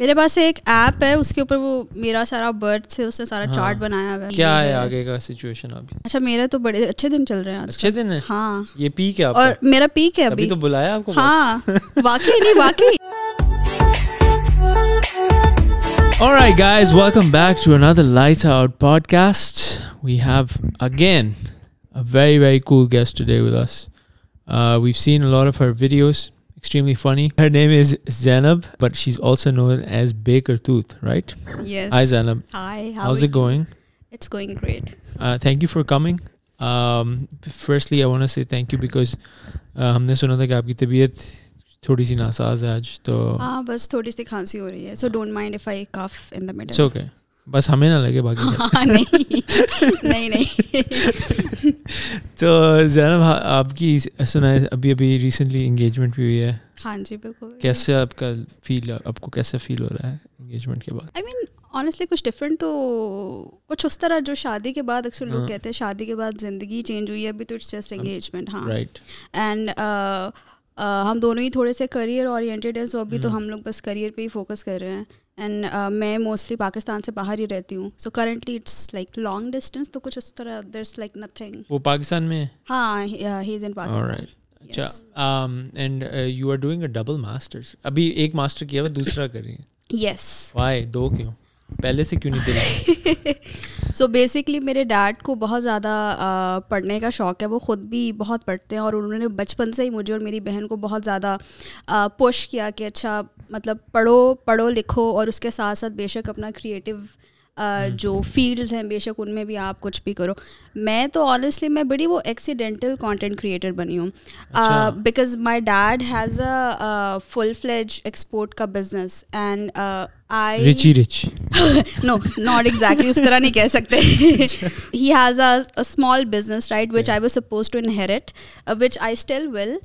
मेरे पास एक ऐप है उसके ऊपर वो मेरा सारा बर्थ से उसने सारा हाँ, चार्ट बनाया हुआ है क्या है आगे का सिचुएशन अभी अच्छा मेरा तो बड़े अच्छे दिन चल रहे हैं अच्छे दिन है हाँ ये पीक है और मेरा पीक है अभी तो बुलाया आपको हाँ वाकई नहीं वाकई All right, guys, welcome back to another Lights Out podcast. We have again a very very cool guest today with us. Uh, we've seen a lot of her videos. extremely funny. Her name is Zainab, but she's also known as Baker Tooth, right? Yes. Hi, Zainab. Hi. How How's it going? It's going great. Uh, thank you for coming. Um, firstly, I want to say thank you because uh, हमने सुना था कि आपकी तबीयत थोड़ी सी NASA's है आज तो हाँ बस थोड़ी सी खांसी हो रही है so don't mind if I cough in the middle it's okay बस हमें ना लगे बाकी हाँ, नहीं नहीं नहीं तो जैनब हाँ, आपकी सुना है अभी अभी रिसेंटली एंगेजमेंट भी हुई है हाँ जी बिल्कुल कैसे आपका फील आपको कैसे फील हो रहा है एंगेजमेंट के बाद आई मीन ऑनेस्टली कुछ डिफरेंट तो कुछ उस तरह जो शादी के बाद अक्सर लोग हाँ। कहते हैं शादी के बाद जिंदगी चेंज हुई है अभी तो इट्स जस्ट एंगेजमेंट हाँ राइट हाँ। एंड uh, uh, हम दोनों ही थोड़े से करियर ओरिएंटेड हैं सो अभी तो हम्म। हम लोग बस करियर पे ही फोकस कर रहे हैं एंड uh, मैं मोस्टली पाकिस्तान से बाहर ही रहती हूँ so currently it's like long distance तो कुछ उस तरह देयर इज लाइक नथिंग वो पाकिस्तान में हाँ ही इज इन पाकिस्तान अच्छा and you are doing a double masters अभी एक मास्टर किया हुआ दूसरा कर रही हैं यस व्हाई दो क्यों पहले से क्यों नहीं दिला सो बेसिकली मेरे डैड को बहुत ज़्यादा पढ़ने का शौक है वो ख़ुद भी बहुत पढ़ते हैं और उन्होंने बचपन से ही मुझे और मेरी बहन को बहुत ज़्यादा पुश किया कि अच्छा मतलब पढ़ो पढ़ो लिखो और उसके साथ साथ बेशक अपना क्रिएटिव हम्म। Uh, जो फील्ड्स हैं बेशक उनमें भी आप कुछ भी करो मैं तो ऑनेस्टली मैं बड़ी वो एक्सीडेंटल कंटेंट क्रिएटर बनी हूँ because my dad has a full fledge export का business and I rich no not exactly उस तरह नहीं कह सकते he has a small business right which I was suppose to inherit which I still will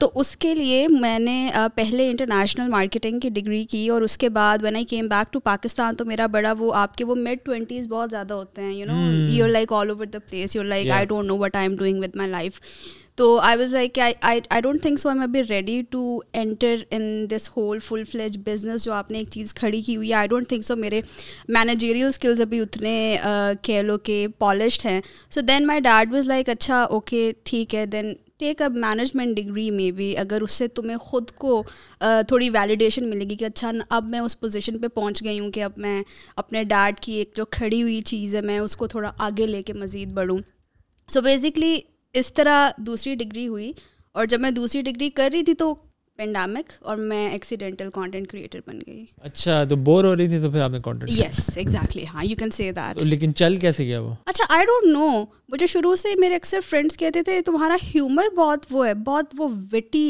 तो उसके लिए मैंने uh, पहले इंटरनेशनल मार्केटिंग की डिग्री की और उसके बाद when I came back to Pakistan तो मेरा बड़ा वो आपके वो मिड ट्वेंटीज़ बहुत ज़्यादा होते हैं you know you like all over the place you like I don't know what I am doing with my life तो I was like I don't think so I am be ready to enter in this whole full fledge business जो आपने एक चीज़ खड़ी की हुई है आई don't think सो मेरे managerial skills अभी उतने कह लो के पॉलिश हैं so then my dad was like अच्छा ओके ठीक है then take a management degree में भी अगर उससे तुम्हें खुद को थोड़ी वैलिडेशन मिलेगी कि अच्छा अब मैं उस पोजिशन पर पहुँच गई हूँ कि अब मैं अपने डैड की एक जो खड़ी हुई चीज़ है मैं उसको थोड़ा आगे ले कर मज़ीद बढ़ूँ सो बेसिकली इस तरह दूसरी डिग्री हुई और जब मैं दूसरी डिग्री कर रही थी तो पेंडामिक और मैं एक्सीडेंटल कंटेंट क्रिएटर बन गई अच्छा तो बोर हो रही थी तो फिर आपने कंटेंट यस एग्जैक्टली हाँ यू कैन से दैट लेकिन चल कैसे गया वो अच्छा आई डोंट नो मुझे शुरू से मेरे अक्सर फ्रेंड्स कहते थे तुम्हारा ह्यूमर बहुत वो है बहुत वो विटी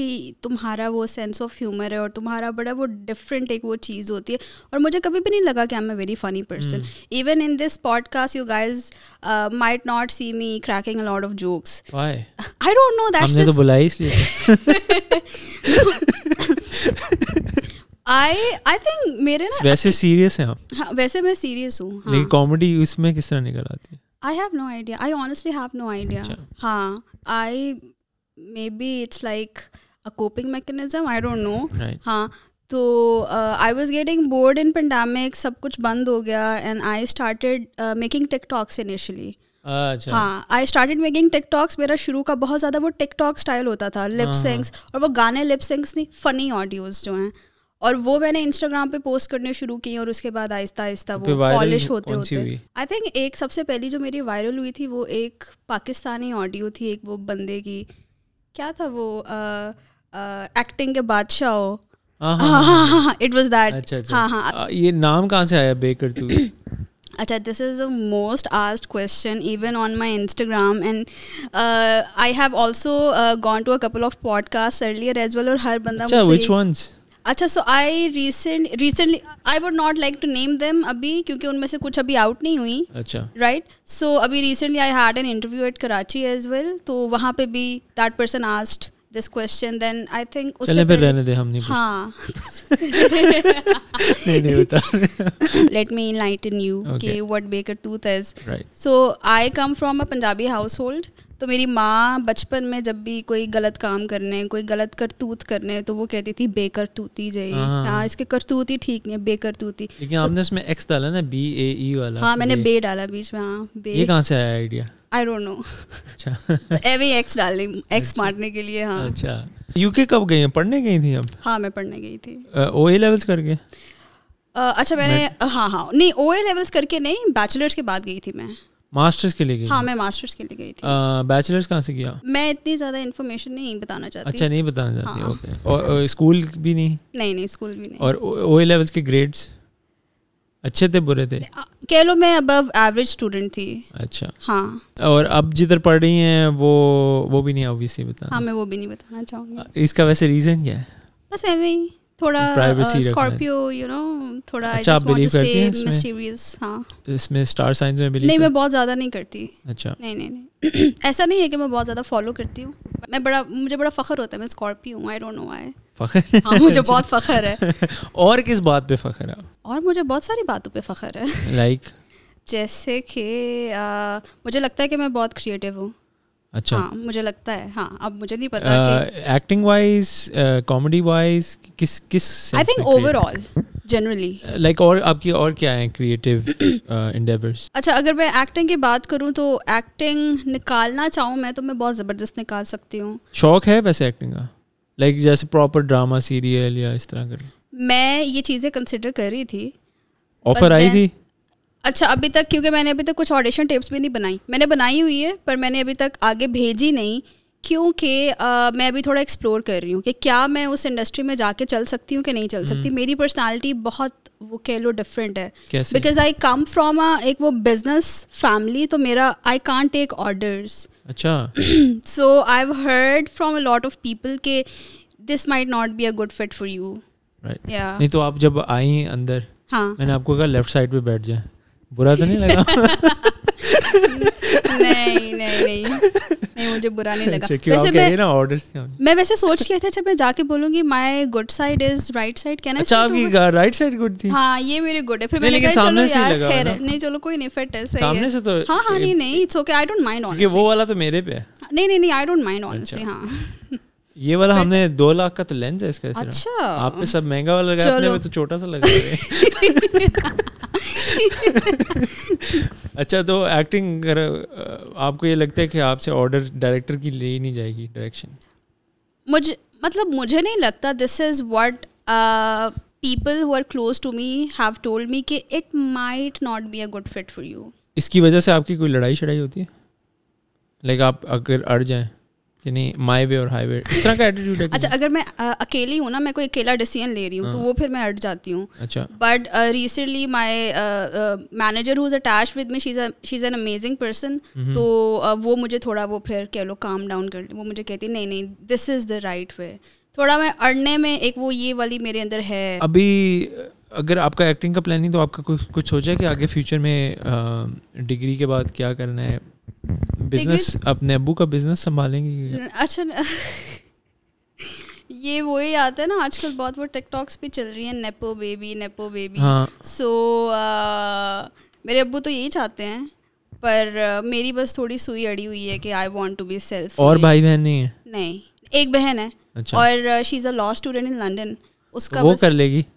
तुम्हारा वो सेंस ऑफ ह्यूमर है और तुम्हारा बड़ा वो डिफरेंट एक वो चीज़ होती है और मुझे कभी भी नहीं लगा कि I am a very funny person even in this podcast you guys might not see me cracking a lot of jokes I don't know that's बुलाई इसलिए तो आई आई थिंक मेरे ना वैसे सीरियस हैं आप हाँ वैसे मैं सीरियस हूँ हाँ. लेकिन कॉमेडी उसमें किस तरह निकल आती है I have no idea I honestly have no idea हाँ I maybe it's like a coping mechanism I don't know हाँ तो I was getting bored in pandemic सब कुछ बंद हो गया and I started making TikToks initially I started making TikToks मेरा शुरू का बहुत ज़्यादा वो टिकटॉक स्टाइल होता था लिप सिंग्स हाँ, हाँ। और वो गाने लिप सिंग्स नहीं फनी ऑडियोज जो हैं और वो मैंने इंस्टाग्राम पे पोस्ट करने शुरू की और उसके बाद आहिस्ता आहिस्ता तो वो पॉलिश होते होते आई थिंक एक सबसे पहली जो मेरी वायरल हुई थी वो एक पाकिस्तानी ऑडियो थी एक वो बंदे की क्या था वो एक्टिंग के बादशाह हो इट वाज दैट हाँ हाँ, हाँ अच्छा, अच्छा। ये नाम कहाँ से आया बेकर टू अच्छा this is a most asked question even on my Instagram and I have also gone to a couple of podcast earlier as well और हर बंदा अच्छा so I recent recently I would not like to name them अभी क्योंकि उनमें से कुछ अभी आउट नहीं हुई अच्छा राइट सो अभी recently I had an interview at Karachi as well तो वहाँ पे भी that person asked this question then I think उससे फिर रहने दे हम नहीं हाँ नहीं नहीं बता let me enlighten you okay. कि what baker tooth is right. so I come from a Punjabi household तो मेरी माँ बचपन में जब भी कोई गलत काम करने कोई गलत करतूत करने तो वो कहती थी बेकर तूती जय हाँ इसके करतूत ही ठीक नहीं है बेकर तूती लेकिन तो, आपने इसमें एक्स डाला ना बी ए ई वाला हाँ मैंने बे e। डाला बीच में हाँ बे e। ये कहाँ से आया आइडिया आई डोंट नो अच्छा एवी एक्स डालने एक्स अच्छा। मारने के लिए हाँ अच्छा यूके कब गई हैं पढ़ने गई थी अब हाँ मैं पढ़ने गई थी ओ ए लेवल्स करके अच्छा मैंने हाँ हाँ नहीं ओ ए लेवल्स करके नहीं बैचलर्स के बाद गई थी मैं मास्टर्स के लिए गई हाँ मैं मास्टर्स के लिए गई थी बैचलर्स कहाँ से किया मैं इतनी ज़्यादा इन्फॉर्मेशन नहीं बताना चाहती अच्छा नहीं बताना चाहती ओके हाँ। और स्कूल भी नहीं नहीं नहीं स्कूल भी नहीं और ओ ए लेवल्स के ग्रेड्स अच्छे थे बुरे थे कह लो मैं अबव एवरेज स्टूडेंट थी अच्छा हाँ और अब जिधर पढ़ रही हैं वो वो भी नहीं ऑब्वियसली बताना हाँ मैं वो भी नहीं बताना चाहूँगी इसका वैसे रीज़न क्या है बस ऐसे ही थोड़ा स्कॉर्पियो यू नो थोड़ा अच्छा आप बिलीव करती हैं इसमें मिस्टीरियस हाँ इसमें स्टार साइंस में बिलीव नहीं मैं बहुत ज़्यादा नहीं करती अच्छा नहीं नहीं नहीं ऐसा नहीं है कि मैं बहुत ज़्यादा फॉलो करती हूँ मैं बड़ा मुझे बड़ा फ़ख्र होता है मैं स्कॉर्पियो हूँ आई डोंट नो आई फखर हाँ, मुझे बहुत फखर है और किस बात पे फखर है और मुझे बहुत सारी बातों पे फखर है लाइक like? जैसे कि मुझे लगता है कि मैं बहुत क्रिएटिव हूँ अच्छा हाँ, मुझे लगता है हाँ अब मुझे नहीं पता कि एक्टिंग वाइज कॉमेडी वाइज किस किस I think overall generally like और आपकी और क्या है क्रिएटिव इंडेवर्स अच्छा अगर मैं एक्टिंग की बात करूँ तो एक्टिंग निकालना चाहूँ मैं तो मैं बहुत ज़बरदस्त निकाल सकती हूँ शौक है वैसे एक्टिंग का लाइक like, जैसे प्रॉपर ड्रामा सीरियल या इस तरह कर मैं ये चीज़ें कंसिडर कर रही थी ऑफर आई थी अच्छा अभी तक क्योंकि मैंने अभी तक कुछ ऑडिशन टेप्स भी नहीं बनाई मैंने बनाई हुई है पर मैंने अभी तक आगे भेजी नहीं क्योंकि मैं अभी थोड़ा एक्सप्लोर कर रही हूँ कि क्या मैं उस इंडस्ट्री में जाके चल सकती हूँ कि नहीं चल सकती हम्म। मेरी पर्सनालिटी बहुत वो कह लो डिफरेंट है because I come from a एक वो बिजनेस फैमिली तो मेरा आई कान टेक ऑर्डर्स अच्छा so I heard from a lot of people के this might not be a good fit for you नहीं तो आप जब आई अंदर हाँ मैंने आपको कहा लेफ्ट साइड पे बैठ जाए बुरा तो नहीं लगा नहीं नहीं नहीं मुझे बुरा नहीं लगा वैसे मैं ना ऑर्डर्स मैं वैसे सोच के थे जब मैं जाके बोलूंगी my good side is right side कहना अच्छा आपकी राइट साइड गुड थी हां ये मेरी गुड है फिर मैंने कहा चलो यार खैर नहीं चलो कोई नहीं फिट है सही सामने से तो हां हां नहीं नहीं it's okay I don't mind honestly वो वाला तो मेरे पे है नहीं नहीं नहीं आई डोंट माइंड ऑनेस्टली हां ये वाला हमने दो लाख का तो लेंस है इसका अच्छा आप पे सब महंगा वाला लगा अपने में तो छोटा सा लगा रहे अच्छा तो एक्टिंग कर आपको ये लगता है कि आपसे ऑर्डर डायरेक्टर की ले नहीं जाएगी डायरेक्शन मुझे मतलब मुझे नहीं लगता this is what people who are close to me have told me कि it might not be a good fit for you इसकी वजह से आपकी कोई लड़ाई शड़ाई होती है लाइक like आप अगर अड़ जाएं यानी माई वे और हाईवे इस तरह का एटीट्यूड है अच्छा अगर मैं आ, अकेली हूँ ना मैं कोई अकेला डिसीजन ले रही हूँ तो हाँ। वो फिर मैं हट जाती हूँ अच्छा but recently my manager who is attach with me she is an amazing person तो uh, वो मुझे थोड़ा वो फिर कह लो काम डाउन कर वो मुझे कहती है नहीं नहीं this is the right way थोड़ा मैं अड़ने में एक वो ये वाली मेरे अंदर है अभी अगर आपका एक्टिंग का प्लान नहीं तो आपका कुछ कुछ सोचा है कि आगे फ्यूचर में डिग्री के बाद क्या करना है बिजनेस अपने अबू का बिजनेस संभालेंगे अच्छा ये वो ही आता है ना आजकल बहुत वो टिकटॉक्स पे चल रही है नेपो बेबी नेपो बेबी हाँ. सो so, मेरे अबू तो यही चाहते हैं पर uh, मेरी बस थोड़ी सुई अड़ी हुई है कि I want to be self और भाई बहन नहीं है नहीं एक बहन है अच्छा। और she is a law student in London उसका वो बस... कर लेगी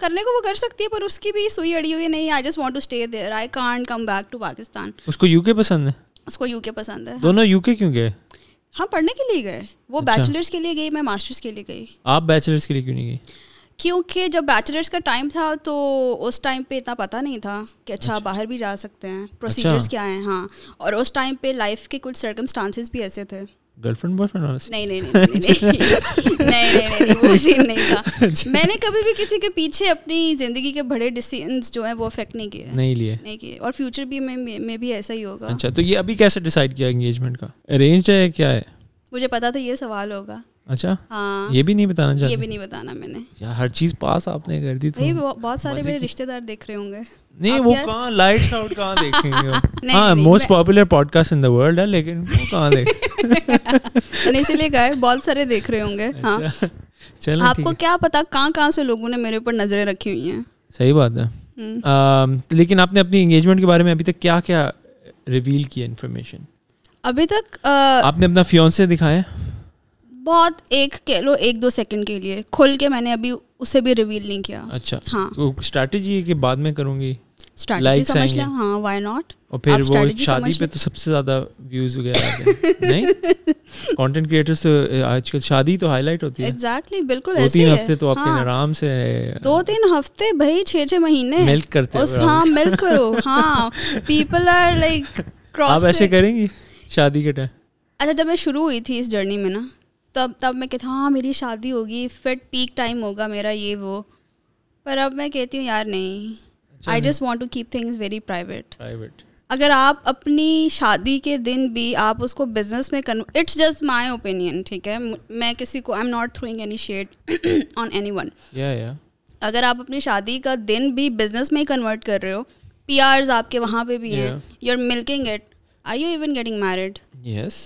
करने को वो कर सकती है पर उसकी भी सुई अड़ी हुई नहीं I just want to stay there I can't come back to Pakistan उसको यूके पसंद है उसको यूके पसंद है दोनों यूके क्यों गए हाँ पढ़ने के लिए गए वो बैचलर्स अच्छा। के लिए गई मैं मास्टर्स के लिए गई आप बैचलर्स के लिए क्यों नहीं गई क्योंकि जब बैचलर्स का टाइम था तो उस टाइम पे इतना पता नहीं था कि अच्छा, अच्छा। बाहर भी जा सकते हैं प्रोसीजर्स अच्छा। क्या हैं हाँ और उस टाइम पे लाइफ के कुछ सर्कमस्टांसिस भी ऐसे थे गर्लफ्रेंड बॉयफ्रेंड नहीं नहीं नहीं नहीं नहीं नहीं वो सीन नहीं था मैंने कभी भी किसी के पीछे अपनी जिंदगी के बड़े डिसीजंस जो है वो अफेक्ट नहीं किए नहीं लिए नहीं किए और फ्यूचर भी में में भी ऐसा ही होगा अच्छा तो ये अभी कैसे डिसाइड किया एंगेजमेंट का अरेंज है क्या है मुझे पता था ये सवाल होगा अच्छा हाँ ये भी नहीं बताना चाहिए ये भी नहीं बताना मैंने यार हर चीज पास आपने कर दी थी तो बहुत सारे मेरे रिश्तेदार देख रहे होंगे नहीं वो कहाँ लाइट आउट कहाँ देखेंगे हाँ most popular podcast in the world है लेकिन वो कहाँ देख मैंने इसीलिए कहा बहुत सारे देख रहे होंगे अच्छा, हाँ आपको क्या पता कहाँ कहाँ से लोगों ने मेरे ऊपर नजरें रखी हुई हैं सही बात है हम्म। लेकिन आपने अपनी इंगेजमेंट के बारे में अभी तक क्या क्या रिवील किया इन्फॉर्मेशन अभी तक आ, आपने अपना फ्योन दिखाया बहुत एक कह लो एक दो सेकंड के लिए खोल के मैंने अभी उसे भी रिवील नहीं किया अच्छा हाँ तो स्ट्रैटेजी है कि बाद में करूंगी स्ट्रैटेजी समझ लिया हाँ व्हाई नॉट और फिर वो शादी पे तो सबसे ज्यादा व्यूज वगैरह नहीं कंटेंट क्रिएटर्स तो आजकल शादी तो हाईलाइट होती है एग्जैक्टली exactly, बिल्कुल दो तीन हफ्ते तो हाँ। आराम से दो तीन हफ्ते भाई महीने मिल्क करते हो हाँ मिल्क करो हाँ पीपल आर लाइक आप ऐसे करेंगी शादी के टाइम अच्छा जब मैं शुरू हुई थी इस जर्नी में ना तब तब मैं कहती हाँ मेरी शादी होगी फिट पीक टाइम होगा मेरा ये वो पर अब मैं कहती हूँ यार नहीं I just want to keep things very private private अगर आप अपनी शादी के दिन भी आप उसको बिजनेस में convert it's just my opinion ठीक है मैं किसी को I am not throwing any shade on anyone अगर आप अपनी शादी का दिन भी बिजनेस में कन्वर्ट कर रहे हो पी आपके वहाँ पे भी हैं है you are milking it are you even getting married yes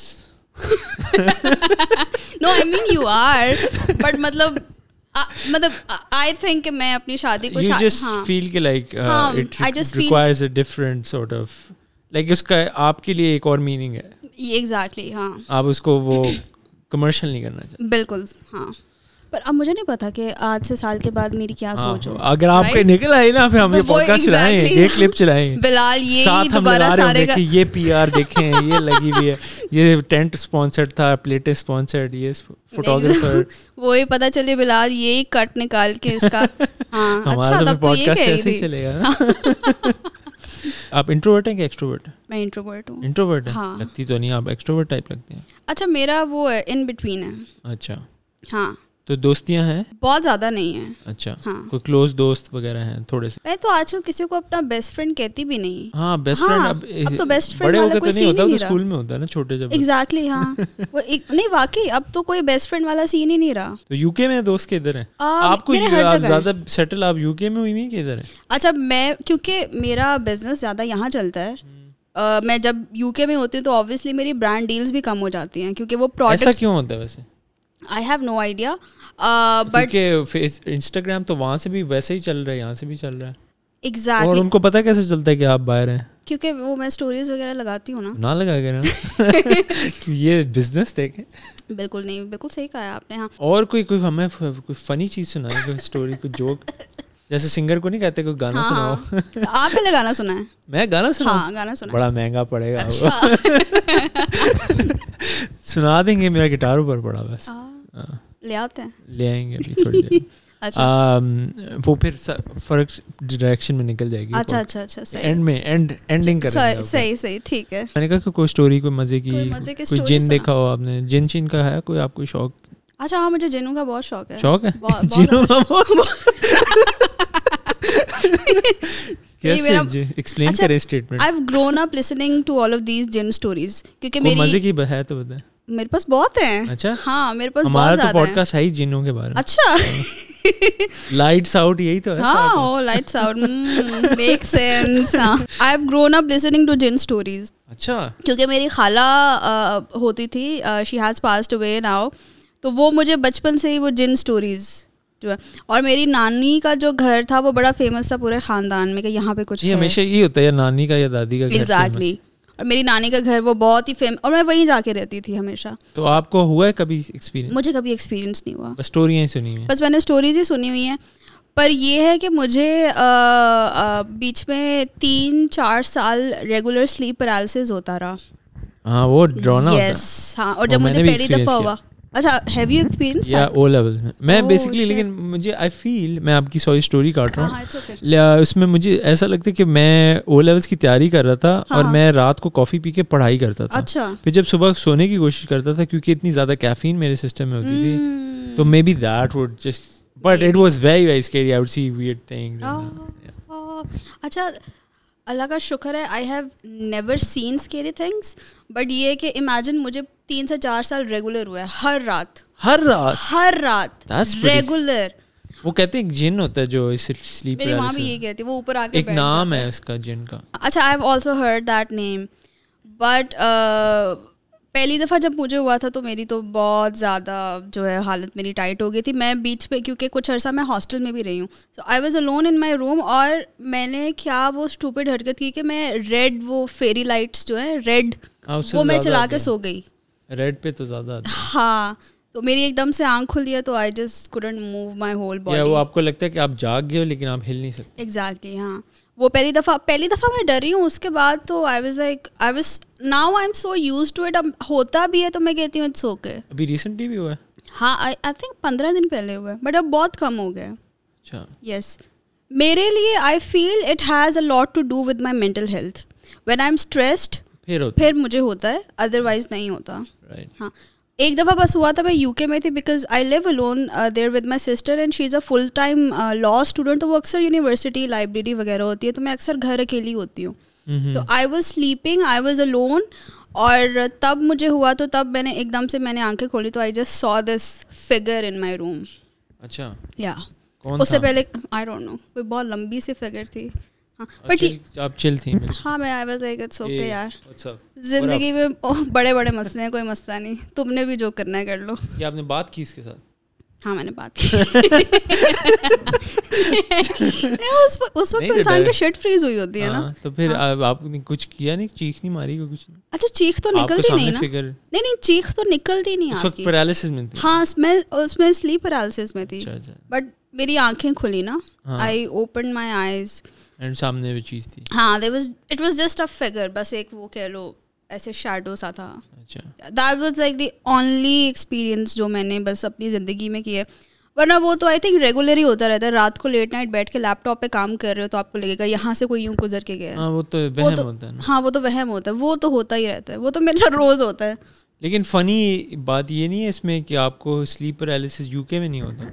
no I mean you are but मतलब मतलब आई थिंक मैं अपनी शादी को यू जस्ट फील के like it requires a different sort of like उसका आपके लिए एक और मीनिंग है एग्जैक्टली exactly, हाँ आप उसको वो कमर्शियल नहीं करना चाहते बिल्कुल हाँ पर अब मुझे नहीं पता कि आज से साल के बाद मेरी क्या हाँ, सोच हो अगर आप आपके निकल आए ना फिर हम ये पॉडकास्ट चलाएं ये क्लिप चलाएं बिलाल ये साथ हम सारे का ये पीआर देखें ये लगी हुई है ये टेंट स्पॉन्सर्ड था प्लेट स्पॉन्सर्ड ये फोटोग्राफर वो ही पता चले बिलाल ये कट निकाल के इसका हाँ अच्छा तो तब तो ये कैसे चलेगा आप इंट्रोवर्ट हैं कि एक्सट्रोवर्ट हैं मैं इंट्रोवर्ट हूँ इंट्रोवर्ट है हाँ लगती तो नहीं आप एक्सट्रोवर्ट टाइप लगते हैं अच्छा मेरा वो है इन बिटवीन है अच्छा हाँ तो दोस्तियां हैं बहुत ज्यादा नहीं है अच्छा हाँ। कोई क्लोज दोस्त वगैरह हैं थोड़े से मैं तो आजकल किसी को अपना बेस्ट फ्रेंड कहती भी नहीं हाँ बेस्ट फ्रेंड हाँ, अब, अब तो बेस्ट फ्रेंड बड़े तो कोई तो नहीं होता तो स्कूल में होता है ना छोटे जब एग्जैक्टली हाँ वो एक, नहीं वाकई अब तो कोई बेस्ट फ्रेंड वाला सीन ही नहीं रहा तो यूके में दोस्त किधर है आपको ज्यादा सेटल आप यूके में हुई किधर है अच्छा मैं क्योंकि मेरा बिजनेस ज्यादा यहाँ चलता है Uh, मैं जब यूके में होती हूँ तो ऑब्वियसली मेरी ब्रांड डील्स भी कम हो जाती हैं क्योंकि वो प्रोडक्ट ऐसा क्यों होता है वैसे I have no idea but Instagram तो वहाँ से भी वैसे ही चल रहा है यहाँ से भी चल रहा है exactly. और उनको पता कैसे चलता है कि आप बाहर हैं क्योंकि वो मैं स्टोरीज वगैरह लगाती हूँ ना ना लगा के ना ये बिजनेस देखें बिल्कुल नहीं बिल्कुल सही कहा आपने हाँ और कोई कोई हमें कोई फनी चीज़ सुना है कोई स्टोरी कोई जोक जैसे सिंगर को नहीं कहते कोई गाना हाँ, सुनाओ हाँ। आपने गाना सुना है मैं गाना सुना हाँ, गाना सुना बड़ा महंगा पड़ेगा अच्छा। सुना देंगे मेरा गिटार ऊपर पड़ा बस हाँ। ले आते हैं ले आएंगे अभी थोड़ी देर अच्छा um, वो फिर फर्क डायरेक्शन में निकल जाएगी अच्छा अच्छा अच्छा सही एंड में एंड एंडिंग कर सही सही ठीक है मैंने कहा कि कोई स्टोरी कोई मजे की कोई, मजे की कोई जिन देखा हो आपने जिन चिन का है कोई आपको शौक अच्छा हाँ मुझे जिनों का बहुत शौक है शौक है जिनों का बहुत एक्सप्लेन अच्छा, करें statement I have grown up listening to all of these जिन स्टोरीज क्योंकि मेरी मजे की है तो मेरे पास बहुत हैं अच्छा हाँ मेरे पास हमारा बहुत तो पॉडकास्ट है ही जिनों के बारे में अच्छा लाइट्स आउट यही तो है हाँ oh lights out make sense हाँ I have grown up listening to jinn stories अच्छा क्योंकि मेरी खाला uh, होती थी she has passed away now तो वो मुझे बचपन से ही वो जिन स्टोरीज जो है और मेरी नानी का जो घर था वो बड़ा फेमस था पूरे खानदान में कि यहाँ पे कुछ ये हमेशा ये होता है नानी का या दादी का एग्जैक्टली exactly. और मेरी नानी का घर वो बहुत ही फेम और मैं वहीं जाके रहती थी हमेशा तो आपको हुआ है कभी एक्सपीरियंस मुझे कभी एक्सपीरियंस नहीं हुआ बस स्टोरी ही सुनी है बस मैंने स्टोरीज ही सुनी हुई हैं पर ये है कि मुझे आ, आ, बीच में तीन चार साल रेगुलर स्लीप पैरालिसिस होता रहा हाँ वो ड्रोना yes, होता हाँ और जब मुझे पहली दफ़ा हुआ अच्छा हैव यू एक्सपीरियंस या ओ लेवल में मैं बेसिकली oh, लेकिन मुझे आई फील मैं आपकी सॉरी स्टोरी काट रहा हूँ हाँ, okay. उसमें मुझे ऐसा लगता है कि मैं ओ लेवल्स की तैयारी कर रहा था हाँ, और हाँ। मैं रात को कॉफ़ी पी के पढ़ाई करता था अच्छा फिर जब सुबह सोने की कोशिश करता था क्योंकि इतनी ज़्यादा कैफीन मेरे सिस्टम में होती थी hmm. तो maybe that would just but it was very very scary I would see weird thing अच्छा अल्लाह का शुक्र है I have never seen scary things but ये कि इमेजिन मुझे तीन से चार साल रेगुलर हुआ है हर रात हर रात हर रात रेगुलर वो कहते हैं जिन होता है जो स्लीप मेरी माँ भी ये कहती है वो ऊपर आके एक नाम है उसका जिन का अच्छा I have also heard that name but पहली दफ़ा जब मुझे हुआ था तो मेरी तो बहुत ज़्यादा जो है हालत मेरी टाइट हो गई थी मैं बीच पे क्योंकि कुछ अर्सा मैं हॉस्टल में भी रही हूँ so I was alone in my room और मैंने क्या वो स्टूपिड हरकत की कि मैं रेड वो फेरी लाइट्स जो है रेड हाँ, वो मैं चला के सो गई रेड पे तो ज़्यादा हाँ तो मेरी एकदम से आंख खुल दिया तो I just couldn't move my whole body वो आपको लगता है कि आप जाग गए हो लेकिन आप हिल नहीं सकते एग्जैक्टली exactly, हाँ वो पहली दफ़ा पहली दफ़ा मैं डरी हूँ उसके बाद तो I was like I was now I am so use to it अब होता भी है तो मैं कहती हूँ इट्स ओके अभी रिसेंटली भी हुआ है हाँ आई थिंक पंद्रह दिन पहले हुआ है बट अब बहुत कम हो गया अच्छा यस मेरे लिए I feel it has a lot to do with my mental health when I am stressed फिर फिर मुझे होता है अदरवाइज नहीं होता right. हाँ एक दफ़ा बस हुआ था मैं यूके में थी because I live alone there with my sister and she is a full time law student तो वो अक्सर यूनिवर्सिटी लाइब्रेरी वगैरह होती है तो मैं अक्सर घर अकेली होती हूँ mm-hmm. तो I was sleeping I was alone और तब मुझे हुआ तो तब मैंने एकदम से मैंने आंखें खोली तो I just saw this figure in my room अच्छा या उससे पहले आई डोंट नो कोई बहुत लंबी सी फिगर थी बट हाँ, आप चिल थी हाँ मैं I was like it's okay यार अच्छा, जिंदगी में बड़े बड़े मसले हैं कोई मसला नहीं तुमने भी जो करना है कर लो आपने बात की इसके साथ हाँ मैंने बात की उस उस वक्त तो इंसान शर्ट फ्रीज हुई होती है ना हाँ, तो फिर हाँ। आपने कुछ किया नहीं चीख नहीं मारी को कुछ अच्छा चीख तो निकलती नहीं ना नहीं नहीं चीख तो निकलती नहीं उस वक्त पैरालिसिस में थी हाँ उसमें स्लीप पैरालिसिस में थी बट अच्छा, अच्छा। मेरी आंखें खुली ना I open my eyes and सामने वो चीज थी हां there was it was just a figure बस एक वो कह लो ऐसे शैडो सा था अच्छा that was like the only experience जो मैंने बस अपनी ज़िंदगी में किया वरना वो तो आई थिंक रेगुलर ही होता रहता है रात को लेट नाइट बैठ के लैपटॉप पे काम कर रहे हो तो आपको लगेगा यहाँ से कोई यूं गुजर के गया हाँ वो तो वहम तो, होता है ना। हाँ वो तो वहम होता है वो तो होता ही रहता है वो तो मेरे साथ रोज़ होता है लेकिन फ़नी बात ये नहीं है इसमें कि आपको स्लीप पैरालिसिस यूके में नहीं होता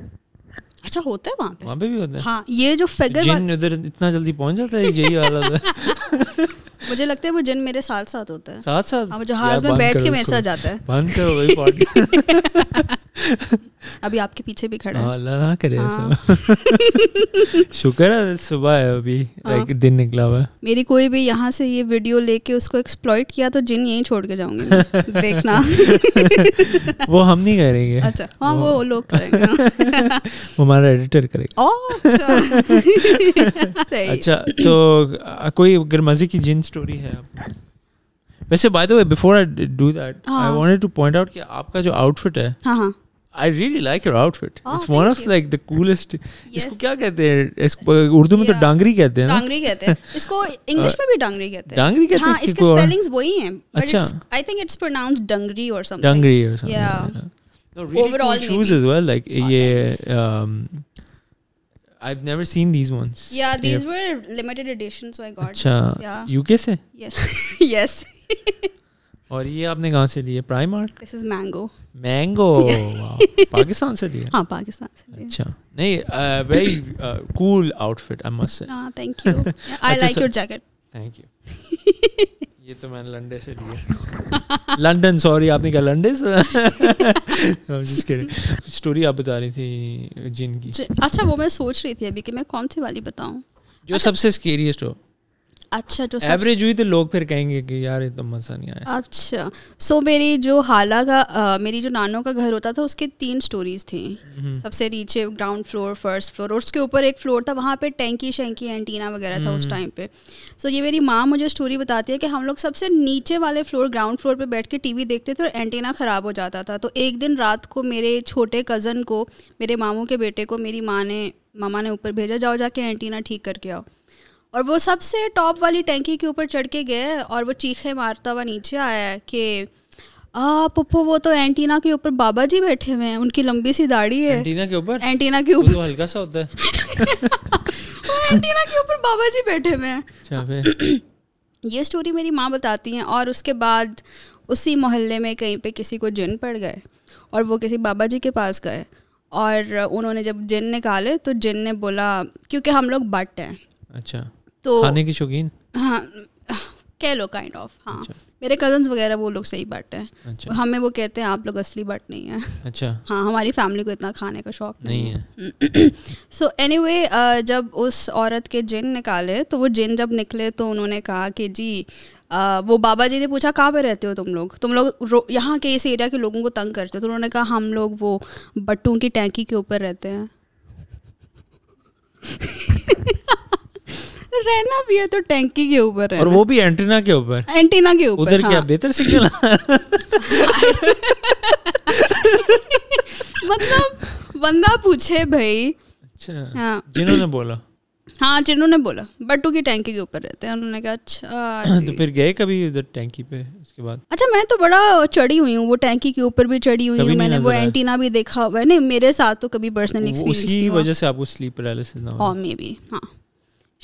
अच्छा होता है वहाँ पे वहाँ पे भी होता है हाँ ये जो फिगर जिन उधर इतना जल्दी पहुँच जाता है यही वाला है मुझे लगता है वो जिन मेरे साथ साथ होता है साथ साथ हाँ जहाज में बैठ के मेरे साथ जाता है बंद करो भाई अभी आपके पीछे भी खड़ा है हाँ, अल्लाह ना करे हाँ। शुक्र है सुबह है अभी हाँ। लाइक दिन निकला हुआ मेरी कोई भी यहाँ से ये वीडियो लेके उसको एक्सप्लॉइट किया तो जिन यहीं छोड़ के जाऊंगी देखना वो हम नहीं करेंगे अच्छा हाँ वो, वो लोग करेंगे हमारा एडिटर करेगा अच्छा।, अच्छा तो कोई अगर मजे की जिन स्टोरी है वैसे by the way before I do that I wanted to point out कि आपका जो आउटफिट है हाँ हाँ I really like your outfit it's one of like the coolest इसको क्या कहते हैं उर्दू में तो डांगरी कहते हैं डांगरी कहते हैं इसको इंग्लिश में भी डांगरी कहते हैं डांगरी कहते हैं हां इसके स्पेलिंग्स वही हैं but I think it's pronounced dungaree or something dungaree or something या no really cool shoes as well like yeah um I've never seen these ones. Yeah, these were limited edition, so I got. Achha, yeah. UK se? Yes. yes. और ये आपने कहाँ से लिए Prime Art this is Mango Mango Pakistan से लिए हाँ पाकिस्तान से लिए अच्छा नहीं very cool outfit I must say thank you I like your jacket thank you ये तो मैंने लंडे से लिए लंडन सॉरी आपने कहा लंडे से स्टोरी आप बता रही थी जिनकी अच्छा वो मैं सोच रही थी अभी कि मैं कौन सी वाली बताऊं जो अच्छा सबसे स्केरियस्ट हो अच्छा जो तो एवरेज हुई तो लोग फिर कहेंगे कि यार ये तो मज़ा नहीं आया अच्छा सो so, मेरी जो हाला का आ, मेरी जो नानों का घर होता था उसके तीन स्टोरीज थी हम्म। सबसे नीचे ग्राउंड फ्लोर फर्स्ट फ्लोर और उसके ऊपर एक फ्लोर था वहाँ पे टैंकी शेंकी एंटीना वगैरह था उस टाइम हम्म। पे सो so, ये मेरी माँ मुझे स्टोरी बताती है कि हम लोग सबसे नीचे वाले फ्लोर ग्राउंड फ्लोर पर बैठ के टी देखते थे और एंटीना ख़राब हो जाता था तो एक दिन रात को मेरे छोटे कज़न को मेरे मामू के बेटे को मेरी माँ ने मामा ने ऊपर भेजा जाओ जाके एंटीना ठीक करके आओ और वो सबसे टॉप वाली टैंकी के ऊपर चढ़ के गए और वो चीखे मारता हुआ नीचे आया कि आ पप्पू वो तो एंटीना के ऊपर बाबा जी बैठे हुए हैं उनकी लंबी सी दाढ़ी है एंटीना के ऊपर एंटीना के ऊपर तो हल्का सा होता है एंटीना के ऊपर बाबा जी बैठे हुए हैं अच्छा, ये स्टोरी मेरी माँ बताती हैं और उसके बाद उसी मोहल्ले में कहीं पे किसी को जिन पड़ गए और वो किसी बाबा जी के पास गए और उन्होंने जब जिन निकाले तो जिन ने बोला क्योंकि हम लोग बट हैं अच्छा तो खाने की शौकीन हाँ कह लो काइंड ऑफ हाँ अच्छा। मेरे कजन वगैरह वो लोग सही बांटते हैं अच्छा। हमें वो कहते हैं आप लोग असली बट नहीं है अच्छा हाँ हमारी फैमिली को इतना खाने का शौक नहीं, नहीं है सो एनी वे जब उस औरत के जिन निकाले तो वो जिन जब निकले तो उन्होंने कहा कि जी आ, वो बाबा जी ने पूछा कहाँ पे रहते हो तुम लोग तुम लोग यहाँ के इस एरिया के लोगों को तंग करते हो तो उन्होंने कहा हम लोग वो बट्टों की टैंकी के ऊपर रहते हैं रहना भी है तो टैंकी के ऊपर है और वो भी एंटीना के ऊपर एंटीना के ऊपर उधर क्या हाँ। बेहतर सिग्नल मतलब बंदा पूछे भाई अच्छा हाँ। जिन्होंने बोला हाँ जिन्होंने बोला बट्टू की टैंकी के ऊपर रहते हैं उन्होंने कहा अच्छा हाँ, तो फिर गए कभी उधर टैंकी पे उसके बाद अच्छा मैं तो बड़ा चढ़ी हुई हूँ वो टैंकी के ऊपर भी चढ़ी हुई हूँ मैंने वो एंटीना भी देखा हुआ है नहीं मेरे साथ तो कभी पर्सनल एक्सपीरियंस उसकी वजह से आपको स्लीप पैरालिसिस ना हो मे बी हाँ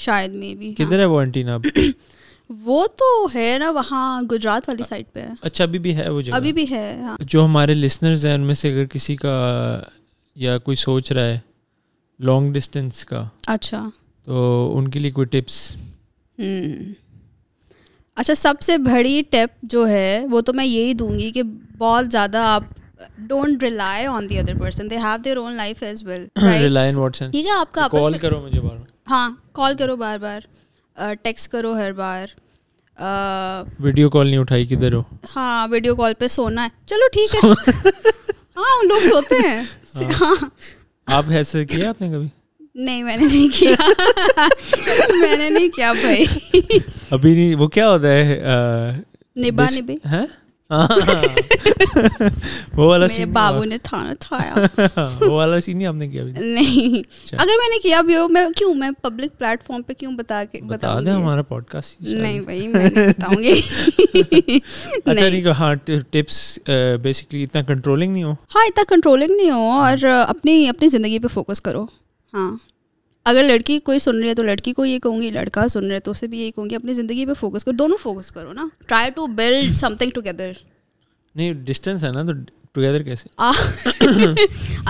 शायद मे भी हाँ। किधर है वो एंटीना वो तो है ना वहाँ गुजरात वाली साइड पे है अच्छा अभी भी है वो जगह अभी भी है हाँ। जो हमारे लिसनर्स हैं उनमें से अगर किसी का या कोई सोच रहा है लॉन्ग डिस्टेंस का अच्छा तो उनके लिए कोई टिप्स हम्म। अच्छा सबसे बड़ी टिप जो है वो तो मैं यही दूंगी कि बहुत ज़्यादा आप don't rely on the other person they have their own life as well rely in what sense ठीक है आपका कॉल तो करो मुझे बार हाँ कॉल करो बार बार टेक्स्ट करो हर बार वीडियो कॉल नहीं उठाई किधर हो हाँ वीडियो कॉल पे सोना है चलो ठीक है हाँ लोग सोते हैं हाँ, हाँ। आप ऐसे किया आपने कभी नहीं मैंने नहीं किया मैंने नहीं किया भाई अभी नहीं वो क्या होता है आ, निबा निबी है वो वाला सीन बाबू ने थाना थाया वो वाला सीन नहीं आपने किया नहीं अच्छा। अगर मैंने किया भी हो मैं क्यों मैं पब्लिक प्लेटफॉर्म पे क्यों बता के बता दे हमारा पॉडकास्ट नहीं भाई मैं बताऊंगी अच्छा नहीं हाँ टिप्स बेसिकली इतना कंट्रोलिंग नहीं हो हाँ इतना कंट्रोलिंग नहीं हो और हाँ। अपनी अपनी जिंदगी पे फोकस करो हाँ अगर लड़की कोई सुन रही है तो लड़की को ये कहूँगी लड़का सुन रहा है तो उसे भी यही कहूँगी अपनी ज़िंदगी पे फोकस करो दोनों फोकस करो ना try to build something together नहीं डिस्टेंस है ना तो टुगेदर कैसे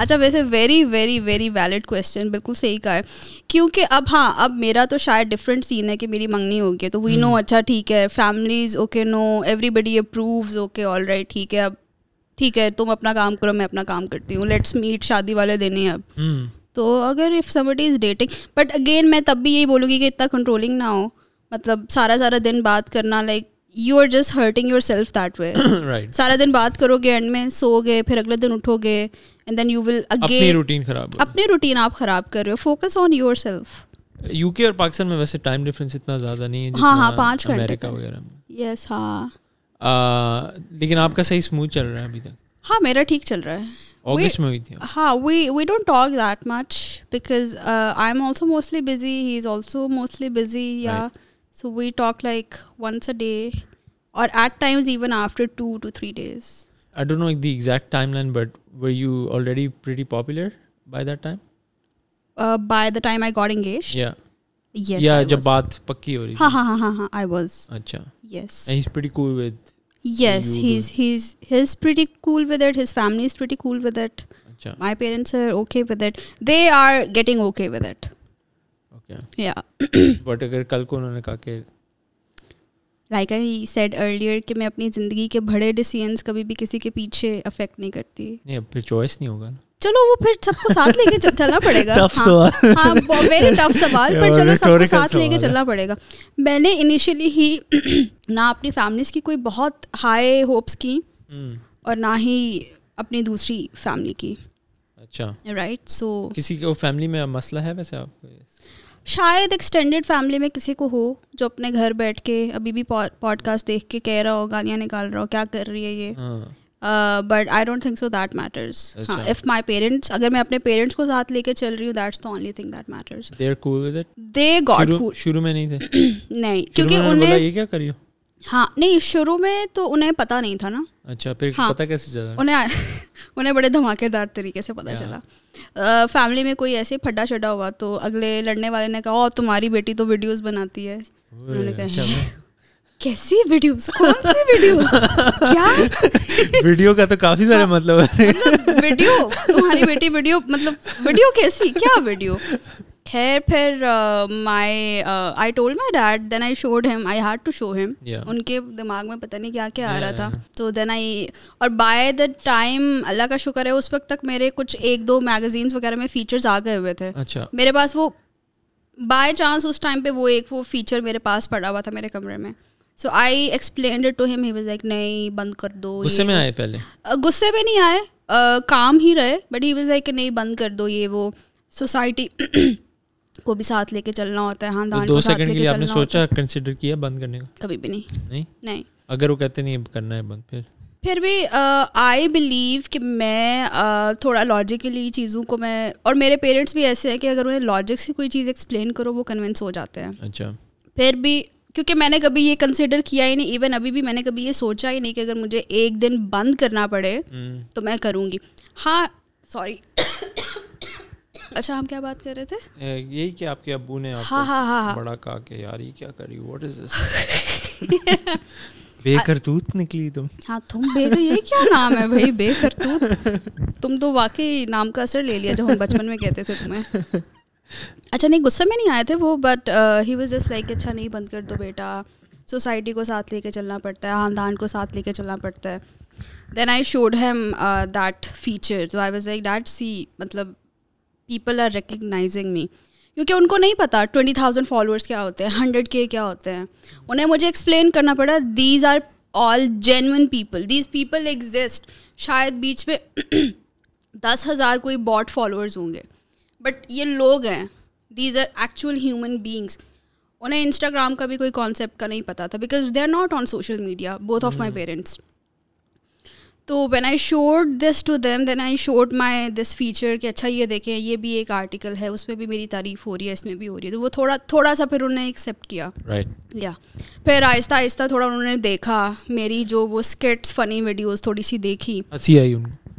अच्छा वैसे very very very valid question बिल्कुल सही कहा है क्योंकि अब हाँ अब मेरा तो शायद डिफरेंट सीन है कि मेरी मंगनी होगी तो वी नो हम्म। अच्छा ठीक है families okay no everybody approve okay all right ठीक है अब ठीक है तुम अपना काम करो मैं अपना काम करती हूँ लेट्स मीट शादी वाले देने अब हम्म। तो अगर if somebody is dating but again मैं तब भी यही बोलूँगी कि इतना कंट्रोलिंग ना हो मतलब सारा सारा दिन बात करना like you are just hurting yourself that way सारा दिन बात करोगे एंड में सोगे फिर अगले दिन उठोगे and then you will again अपनी रूटीन खराब अपनी रूटीन आप खराब कर रहे हो focus on yourself UK और पाकिस्तान में वैसे टाइम डिफरेंस इतना ज़्यादा नहीं है जितना हाँ हाँ पाँच घंटे अमेरिका वगैरह में यस हाँ लेकिन आपका सही स्मूथ चल रहा है अभी तक हाँ मेरा ठीक चल रहा है August we, movie. Ha, we we don't talk that much because uh, I'm also mostly busy. He's also mostly busy. Yeah. Right. So we talk like once a day, or at times even after two to three days. I don't know the exact timeline, but were you already pretty popular by that time? Uh, by the time I got engaged. Yeah. Yes. Yeah, जब बात पक्की Ha ha ha ha I was. अच्छा. Yes. And he's pretty cool with yes he's do? he's he's pretty cool with it his family is pretty cool with it Achha. my parents are okay with it they are getting okay with it okay yeah but अगर कल को उन्होंने कहा कि like I said earlier कि मैं अपनी ज़िंदगी के बड़े डिसीजंस कभी भी किसी के पीछे अफेक्ट नहीं करती नहीं अब फिर चॉइस नहीं होगा ना चलो वो फिर सबको साथ लेके चलना पड़ेगा हाँ, हाँ वेरी टफ सवाल पर चलो सबको साथ लेके चलना पड़ेगा मैंने इनिशियली ही ना अपनी फैमिलीज की कोई बहुत हाई होप्स की hmm. और ना ही अपनी दूसरी फैमिली की अच्छा राइट सो किसी को फैमिली में मसला है वैसे आप शायद एक्सटेंडेड फैमिली में किसी को हो जो अपने घर बैठ के अभी भी पॉडकास्ट देख के कह रहा हो गालियाँ निकाल रहा हो क्या कर रही है ये हाँ। But I don't think so that matters if my parents अगर मैं अपने पेरेंट्स को साथ लेके चल रही हूँ that's the only thing that matters they are cool with it they got cool शुरू में नहीं थे नहीं क्योंकि उन्हें ये क्या कर रही हो हाँ नहीं शुरू में तो उन्हें पता नहीं था ना अच्छा फिर हाँ, पता कैसे चला उन्हें उन्हें बड़े धमाकेदार तरीके से पता चला आ, uh, फैमिली में कोई ऐसे फड्डा छड्डा हुआ तो अगले लड़ने वाले ने कहा ओ तुम्हारी बेटी तो वीडियोस बनाती है उन्होंने कहा अच्छा, कैसी वीडियोस कौन सी वीडियोस क्या वीडियो का तो काफी सारे हाँ, मतलब है मतलब वीडियो तुम्हारी बेटी वीडियो मतलब वीडियो कैसी क्या वीडियो खैर फिर my I told my dad then I showed him I had to show him उनके दिमाग में पता नहीं क्या क्या आ रहा था तो देन आई और बाय द टाइम अल्लाह का शुक्र है उस वक्त तक मेरे कुछ एक दो मैगजीन्स वगैरह में फीचर्स आ गए हुए थे अच्छा मेरे पास वो बाय चांस उस टाइम पे वो एक वो फीचर मेरे पास पड़ा हुआ था मेरे कमरे में so I explain to him he was like नहीं बंद कर दो गुस्से में आए पहले गुस्से में नहीं आए काम ही रहे बट ही वॉज लाइक नहीं बंद कर दो ये वो सोसाइटी को भी साथ लेके चलना होता है हाँ तो दो सेकंड के लिए आपने सोचा कंसीडर किया बंद करने का कभी भी नहीं नहीं नहीं अगर वो कहते नहीं करना है बंद फिर फिर भी आई uh, बिलीव कि मैं uh, थोड़ा लॉजिकली चीज़ों को मैं और मेरे पेरेंट्स भी ऐसे हैं कि अगर उन्हें लॉजिक से कोई चीज़ एक्सप्लेन करो वो कन्विंस हो जाते हैं अच्छा फिर भी क्योंकि मैंने कभी ये कंसिडर किया ही नहीं इवन अभी भी मैंने कभी ये सोचा ही नहीं कि अगर मुझे एक दिन बंद करना पड़े हम्म। तो मैं करूँगी हाँ सॉरी अच्छा हम क्या बात कर रहे थे यही कि आपके अबू ने आपको हाँ, हाँ हाँ हाँ बड़ा कहा कि यार ये क्या करी व्हाट इज दिस बेकरतूत निकली तुम हाँ तुम बेकर ये क्या नाम है भाई बेकरतूत तुम तो वाकई नाम का असर ले लिया जो हम बचपन में कहते थे तुम्हें अच्छा नहीं गुस्से में नहीं आए थे वो but he was just like अच्छा नहीं बंद कर दो बेटा सोसाइटी को साथ लेके चलना पड़ता है खानदान को साथ लेके चलना पड़ता है then I showed him that feature तो I was like that see मतलब पीपल आर रिकगनाइजिंग मी क्योंकि उनको नहीं पता ट्वेंटी थाउजेंड फॉलोअर्स क्या होते हैं हंड्रेड के क्या होते हैं उन्हें मुझे एक्सप्लेन करना पड़ा these are all genuine people these people exist शायद बीच में दस हज़ार कोई बॉट फॉलोअर्स होंगे बट ये लोग हैं these are actual human beings उन्हें इंस्टाग्राम का भी कोई कॉन्सेप्ट का नहीं पता था because they are not on social media both of my parents तो when I showed this to them then I showed my this feature कि अच्छा ये देखें ये भी एक आर्टिकल है उसमें भी मेरी तारीफ हो रही है इसमें भी हो रही है तो वो थोड़ा थोड़ा सा फिर उन्होंने एक्सेप्ट किया राइट right. या फिर आहिस्ता आहिस्ता थोड़ा उन्होंने देखा मेरी जो वो स्किट्स फनी वीडियोस थोड़ी सी देखी हंसी आई उनको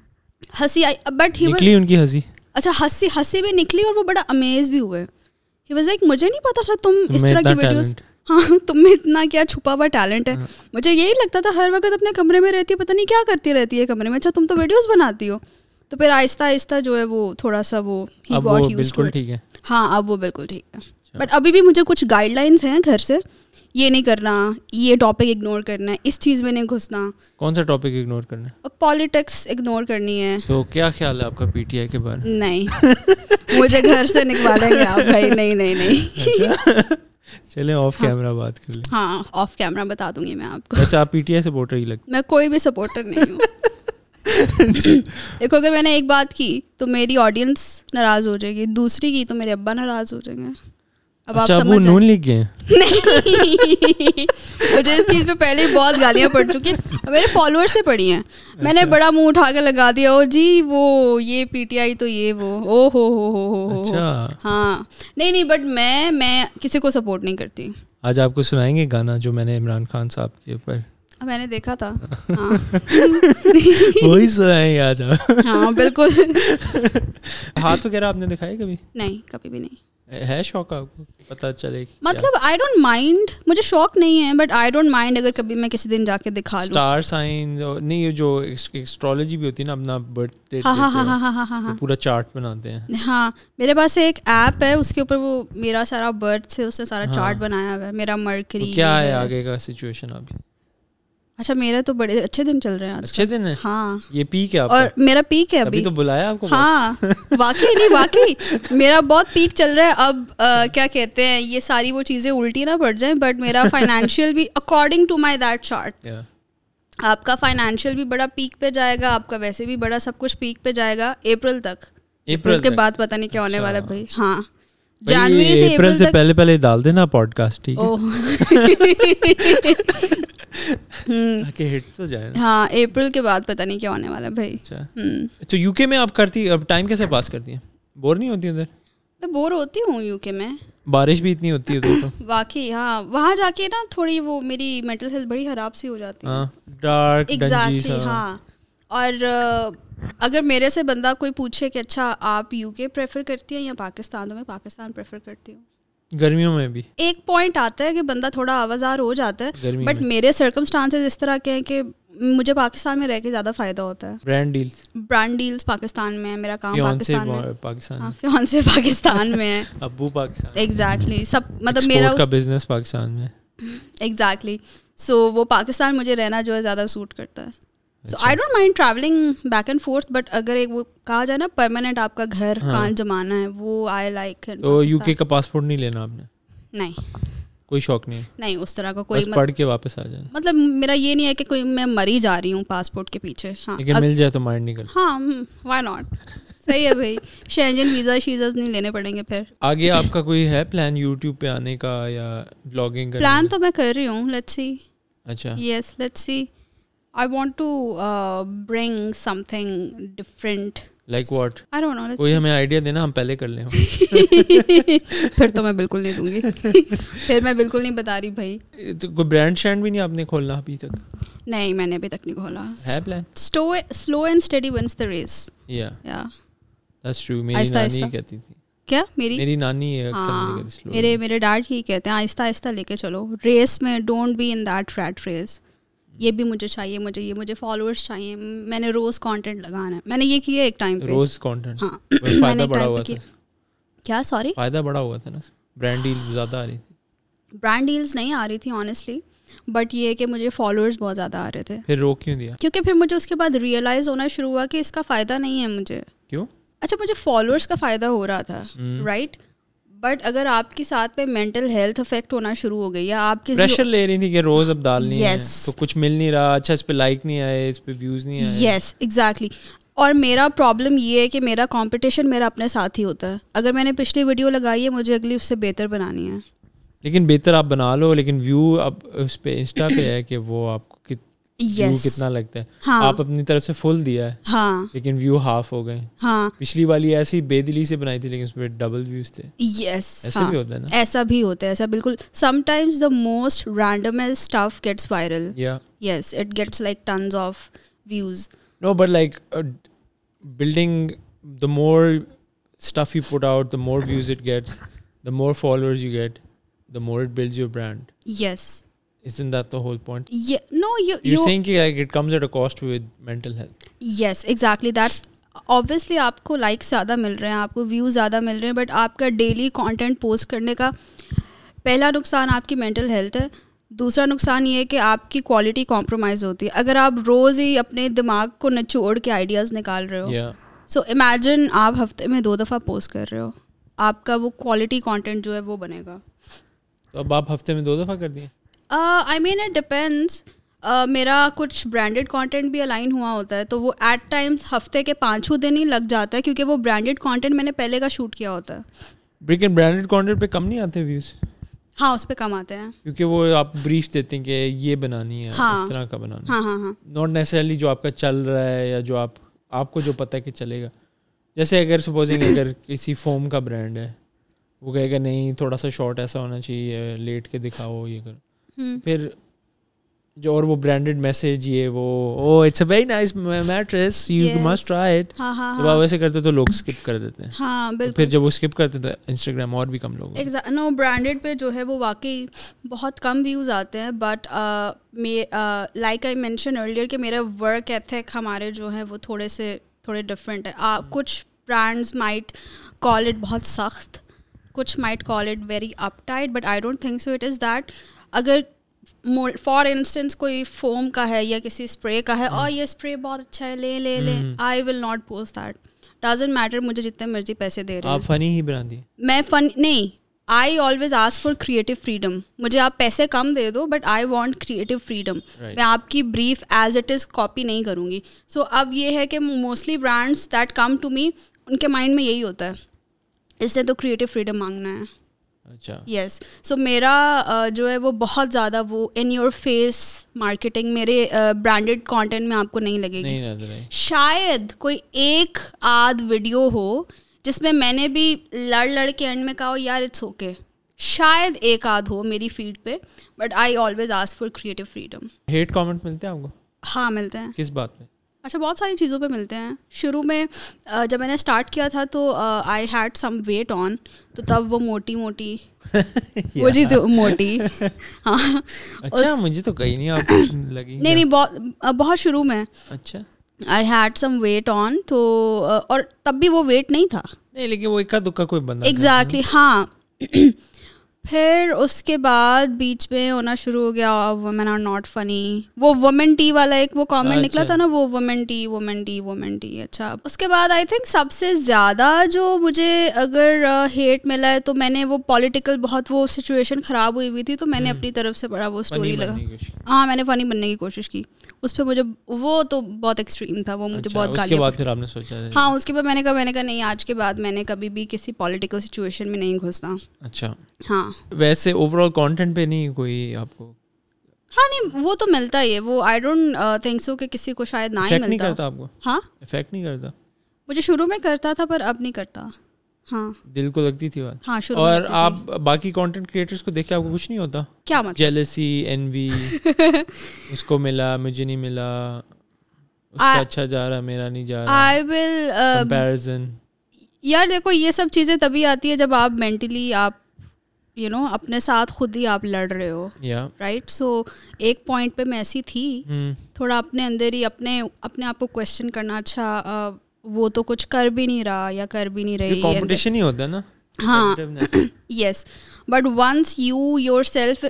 हंसी आई बट ही निकली उनकी हंसी अच्छा हंसी हंसे भी निकली और वो बड़ा अमेज भी हुए ही वॉज लाइक मुझे नहीं पता था तुम इस तरह की वीडियोस हाँ तुम में इतना क्या छुपा हुआ टैलेंट है हाँ। मुझे यही लगता था हर वक्त अपने कमरे में रहती है पता नहीं क्या करती रहती है कमरे में अच्छा तुम तो वीडियोस बनाती हो तो फिर आहिस्ता आहिस्ता जो है वो थोड़ा सा वो he got used to it हाँ अब वो बिल्कुल ठीक है बट अच्छा। अभी भी मुझे कुछ गाइडलाइंस हैं घर से ये नहीं करना ये टॉपिक इग्नोर करना है इस चीज़ में नहीं घुसना कौन सा टॉपिक इग्नोर करना है पॉलिटिक्स इग्नोर करनी है तो क्या ख्याल है आपका पीटीआई के बारे में नहीं मुझे घर से निकवालेंगे आप भाई नहीं नहीं नहीं अच्छा? चले ऑफ हाँ, कैमरा बात कर लें हाँ ऑफ कैमरा बता दूंगी मैं आपको वैसे आप पीटीआई सपोर्टर ही लगती मैं कोई भी सपोर्टर नहीं हूँ देखो अगर मैंने एक बात की तो मेरी ऑडियंस नाराज़ हो जाएगी दूसरी की तो मेरे अब्बा नाराज़ हो जाएंगे अब अच्छा, आप समझ नून लीग गए नहीं मुझे इस चीज़ पे पहले ही बहुत गालियाँ पड़ चुकी हैं मेरे फॉलोअर्स से पड़ी हैं अच्छा। मैंने बड़ा मुंह उठा के लगा दिया ओ जी वो ये पीटीआई तो ये वो ओ हो हो हो हो अच्छा। हाँ नहीं नहीं बट मैं मैं किसी को सपोर्ट नहीं करती आज आपको सुनाएंगे गाना जो मैंने इमरान खान साहब के ऊपर मैंने देखा था हाँ। वही सुनाएंगे आज हाँ बिल्कुल हाथ वगैरह आपने दिखाए कभी नहीं कभी भी नहीं है शौक आपको पता चले मतलब आई डोंट माइंड मुझे शौक नहीं है बट आई डोंट माइंड अगर कभी मैं किसी दिन जाके दिखा लूं स्टार साइन नहीं ये जो एस्ट्रोलॉजी भी होती है ना अपना बर्थ डेट हाँ हाँ हाँ, हाँ हाँ हाँ हाँ पूरा चार्ट बनाते हैं हाँ मेरे पास एक ऐप है उसके ऊपर वो मेरा सारा बर्थ से उसने सारा चार्ट बनाया हुआ है मेरा मर्करी तो क्या है आगे का सिचुएशन अभी अच्छा मेरा तो बड़े अच्छे दिन चल रहे हैं अच्छे दिन है हाँ ये पीक है और मेरा पीक है अभी तो बुलाया आपको हाँ वाकई नहीं वाकई मेरा बहुत पीक चल रहा है अब आ, क्या कहते हैं ये सारी वो चीज़ें उल्टी ना पड़ जाए बट मेरा फाइनेंशियल भी according to my that short आपका फाइनेंशियल भी बड़ा पीक पे जाएगा आपका वैसे भी बड़ा सब कुछ पीक पे जाएगा अप्रैल तक अप्रैल के बाद पता नहीं क्या होने वाला अच्छा। भाई हाँ जनवरी से अप्रैल से पहले पहले डाल देना पॉडकास्ट ठीक है हिट हम्म। तो जाए हाँ अप्रैल के बाद पता नहीं क्या होने वाला भाई अच्छा। हम्म। तो यूके में आप करती अब टाइम कैसे पास करती बोर नहीं होती उधर मैं बोर होती हूँ यूके में बारिश भी इतनी होती है तो वाकई हाँ वहाँ जाके ना थोड़ी वो मेरी मेंटल हेल्थ बड़ी खराब सी हो जाती है डार्क हाँ, एग्जैक्टली हाँ और अगर मेरे से बंदा कोई पूछे कि अच्छा आप यूके प्रेफर करती हैं या पाकिस्तान तो मैं पाकिस्तान प्रेफर करती हूँ गर्मियों में भी एक पॉइंट आता है कि बंदा थोड़ा आवाजार हो जाता है बट मेरे सर्कमस्टांसेस इस तरह के हैं कि मुझे पाकिस्तान में रह के ज़्यादा फ़ायदा होता है brand deals brand deals Pakistan में है मेरा काम पाकिस्तान में पाकिस्तान हाँ, से पाकिस्तान में है अबू पाकिस्तान एग्जैक्टली सब मतलब मेरा का बिजनेस पाकिस्तान में एग्जैक्टली सो वो पाकिस्तान मुझे रहना जो है ज़्यादा सूट करता है so I don't mind travelling back and forth but अगर एक वो कहा जाए ना परमानेंट आपका घर हाँ. कहाँ जमाना है वो आई लाइक तो यूके का पासपोर्ट नहीं लेना आपने नहीं कोई शौक नहीं नहीं उस तरह का कोई मत... पढ़ के वापस आ जाए मतलब मेरा ये नहीं है कि कोई मैं मरी जा रही हूँ पासपोर्ट के पीछे हाँ लेकिन अग... मिल जाए तो माइंड नहीं करता हाँ व्हाई हम्म, नॉट सही है भाई शेंजन वीज़ा शीज़ा नहीं लेने पड़ेंगे फिर आगे आपका कोई है प्लान यूट्यूब पे आने का या ब्लॉगिंग का प्लान तो मैं कर रही हूँ लेट्स सी अच्छा yes let's see I want to bring something different different. Like what? I don't know. कोई हमें आइडिया देना हम पहले कर लें फिर तो मैं बिल्कुल नहीं दूंगी फिर मैं बिल्कुल नहीं बता रही भाई तो कोई ब्रांड शैंड भी नहीं आपने खोलना अभी तक नहीं मैंने अभी तक नहीं खोला है plan slow and steady wins the race yeah yeah that's true मेरी आहिस्ता, नानी आहिस्ता? कहती थी क्या मेरी मेरी नानी है अक्सर हाँ, मेरे मेरे डैड ही कहते हैं आहिस्ता आहिस्ता लेके चलो रेस में don't be in that rat race ये भी मुझे चाहिए मुझे ये मुझे फॉलोअर्स चाहिए मैंने रोज कंटेंट लगाना है मैंने ये किया एक टाइम पे रोज कंटेंट हाँ फायदा बड़ा हुआ था क्या सॉरी फायदा बड़ा हुआ था ना ब्रांड डील्स ज़्यादा आ रही थी ब्रांड डील्स नहीं आ रही थी ऑनेस्टली बट ये कि मुझे फॉलोअर्स बहुत ज़्यादा आ रहे थे फिर रोक क्यों दिया क्योंकि फिर मुझे उसके बाद रियलाइज़ होना शुरू हुआ कि इसका फ़ायदा नहीं है मुझे क्यों अच्छा मुझे फॉलोअर्स का फ़ायदा हो रहा था राइट हम्म। right? बट अगर आपके साथ पे मेंटल हेल्थ अफेक्ट होना शुरू हो गई या आपके प्रेशर ले रही थी कि रोज अब डालनी yes. है तो कुछ मिल नहीं रहा अच्छा इस पे लाइक नहीं आए इस पे व्यूज नहीं आए यस एग्जैक्टली और मेरा प्रॉब्लम ये है कि मेरा कंपटीशन मेरा अपने साथ ही होता है अगर मैंने पिछली वीडियो लगाई है मुझे अगली उससे बेहतर बनानी है लेकिन बेहतर आप बना लो लेकिन व्यू अब उस पे इंस्टा पे है कि वो आपको yes. कितना लगता है हाँ. आप अपनी तरफ से फुल दिया है हाँ. लेकिन व्यू हाफ हो गए हाँ. पिछली वाली ऐसी बेदिली से बनाई थी लेकिन उसमें डबल व्यूज थे यस yes. ऐसा हाँ. भी होता है ना ऐसा भी होता है ऐसा बिल्कुल sometimes the most random stuff gets viral yes it gets like tons of views no but like building the more stuff you uh, put out, the more views it gets, the more followers you get, the more it builds your brand. Yes. Isn't that the whole point? Yeah. No, you. You're you're saying like it comes at a cost with mental health. Yes, exactly. That's obviously आपको likes ज़्यादा मिल रहे हैं आपको views ज़्यादा मिल रहे हैं बट आपका डेली कंटेंट पोस्ट करने का पहला नुकसान आपकी मेंटल हेल्थ है दूसरा नुकसान ये है कि आपकी क्वालिटी कॉम्प्रोमाइज़ होती है अगर आप रोज़ ही अपने दिमाग को नचोड़ के आइडियाज़ निकाल रहे हो सो yeah. इमेजिन so, आप हफ्ते में दो दफ़ा पोस्ट कर रहे हो आपका वो क्वालिटी कंटेंट जो है वो बनेगा तो अब आप हफ्ते में दो दफ़ा कर दिए आई मीन इट डिपेंड्स मेरा कुछ ब्रांडेड कंटेंट भी अलाइन हुआ होता है तो वो एट टाइम्स हफ्ते के पाँचों दिन ही लग जाता है क्योंकि वो ब्रांडेड कंटेंट मैंने पहले का शूट किया होता है लेकिन ब्रांडेड कंटेंट पे कम नहीं आते व्यूज हाँ उस पर कम आते हैं क्योंकि वो आप ब्रीफ देते हैं कि ये बनानी है हाँ, इस तरह का बनाना नॉट हाँ हाँ हाँ जो आपका चल रहा है या जो आप आपको जो पता है कि चलेगा जैसे अगर सपोजिंग अगर किसी फोम का ब्रांड है वो कहेगा नहीं थोड़ा सा शॉर्ट ऐसा होना चाहिए लेट के दिखाओ ये करो हम्म। फिर जो और वो ब्रांडेड मैसेज ये वो oh it's a very nice mattress you must try it जब आप ऐसे हाँ। करते तो लोग स्किप कर देते हैं हाँ बिल्कुल फिर जब वो स्किप करते तो इंस्टाग्राम और भी कम लोग नो ब्रांडेड पे जो है वो वाकई बहुत कम व्यूज़ आते हैं but like I mentioned earlier कि मेरा वर्क एथिक हमारे जो है वो थोड़े से थोड़े डिफरेंट है uh, कुछ ब्रांड्स माइट कॉल इट बहुत सख्त कुछ might call it very uptight but I don't think so it is that अगर फॉर इंस्टेंस कोई फोम का है या किसी स्प्रे का है और हाँ। ये स्प्रे बहुत अच्छा है ले ले ले I will not post that doesn't matter मुझे जितने मर्जी पैसे दे रहे आप फनी ही बनाती मैं फन नहीं I always ask for creative freedom मुझे आप पैसे कम दे दो but I want creative freedom मैं आपकी brief as it is copy नहीं करूँगी सो so, अब ये है कि mostly brands that come to me उनके माइंड में यही होता है इससे तो क्रिएटिव फ्रीडम मांगना है अच्छा यस सो मेरा जो है वो बहुत ज़्यादा वो इन योर फेस मार्केटिंग मेरे ब्रांडेड कंटेंट में आपको नहीं लगेगी नहीं शायद कोई एक आध वीडियो हो जिसमें मैंने भी लड़ लड़ के एंड में कहा हो यार इट्स ओके शायद एक आध हो मेरी फीड पे but I always ask for creative freedom hate comment मिलते हैं आपको हाँ मिलते हैं किस बात में अच्छा बहुत सारी चीज़ों पे मिलते हैं शुरू में जब मैंने स्टार्ट किया था तो I had some weight on तो तब वो मोटी मोटी वो चीज मोटी हाँ अच्छा उस... मुझे तो कहीं नहीं आप लगी नहीं नहीं बहुत बहुत शुरू में अच्छा I had some weight on तो और तब भी वो वेट नहीं था नहीं लेकिन वो इक्का दुक्का कोई बंदा एग्जैक्टली exactly, हाँ फिर उसके बाद बीच में होना शुरू हो गया वुमेन आर नॉट फनी वो वुमेन टी वाला एक वो कमेंट निकला अच्छा। था ना वो women tea women tea women tea अच्छा उसके बाद आई थिंक सबसे ज़्यादा जो मुझे अगर हेट uh, मिला है तो मैंने वो पॉलिटिकल बहुत वो सिचुएशन ख़राब हुई हुई थी तो मैंने हम्म। अपनी तरफ से बड़ा वो स्टोरी लगा हाँ मैंने फ़नी बनने की कोशिश की उस पर मुझे वो तो बहुत एक्सट्रीम था वो मुझे अच्छा, बहुत गाली बाद फिर आपने सोचा हाँ उसके बाद मैंने कहा मैंने कहा नहीं आज के बाद मैंने कभी भी किसी पॉलिटिकल सिचुएशन में नहीं घुसना अच्छा हाँ वैसे ओवरऑल कंटेंट पे नहीं कोई आपको हाँ नहीं वो तो मिलता ही है वो आई डोंट थिंक सो कि किसी को शायद ना ही मिलता नहीं करता आपको हाँ इफेक्ट नहीं करता मुझे शुरू में करता था पर अब नहीं करता हाँ दिल को लगती थी बात हाँ शुरू और आप बाकी कंटेंट क्रिएटर्स को देख के आपको कुछ नहीं होता क्या मतलब जेलेसी एनवी उसको मिला मुझे नहीं मिला उसका I, अच्छा जा रहा मेरा नहीं जा रहा आई विल कंपैरिजन यार देखो ये सब चीज़ें तभी आती है जब आप मेंटली आप यू नो अपने साथ खुद ही आप लड़ रहे हो राइट सो एक पॉइंट पे मैं ऐसी थी hmm. थोड़ा अपने अंदर ही अपने अपने आप को क्वेश्चन करना अच्छा वो तो कुछ कर भी नहीं रहा या कर भी नहीं रही कंपटीशन ही होता है ना हाँ yes but once you yourself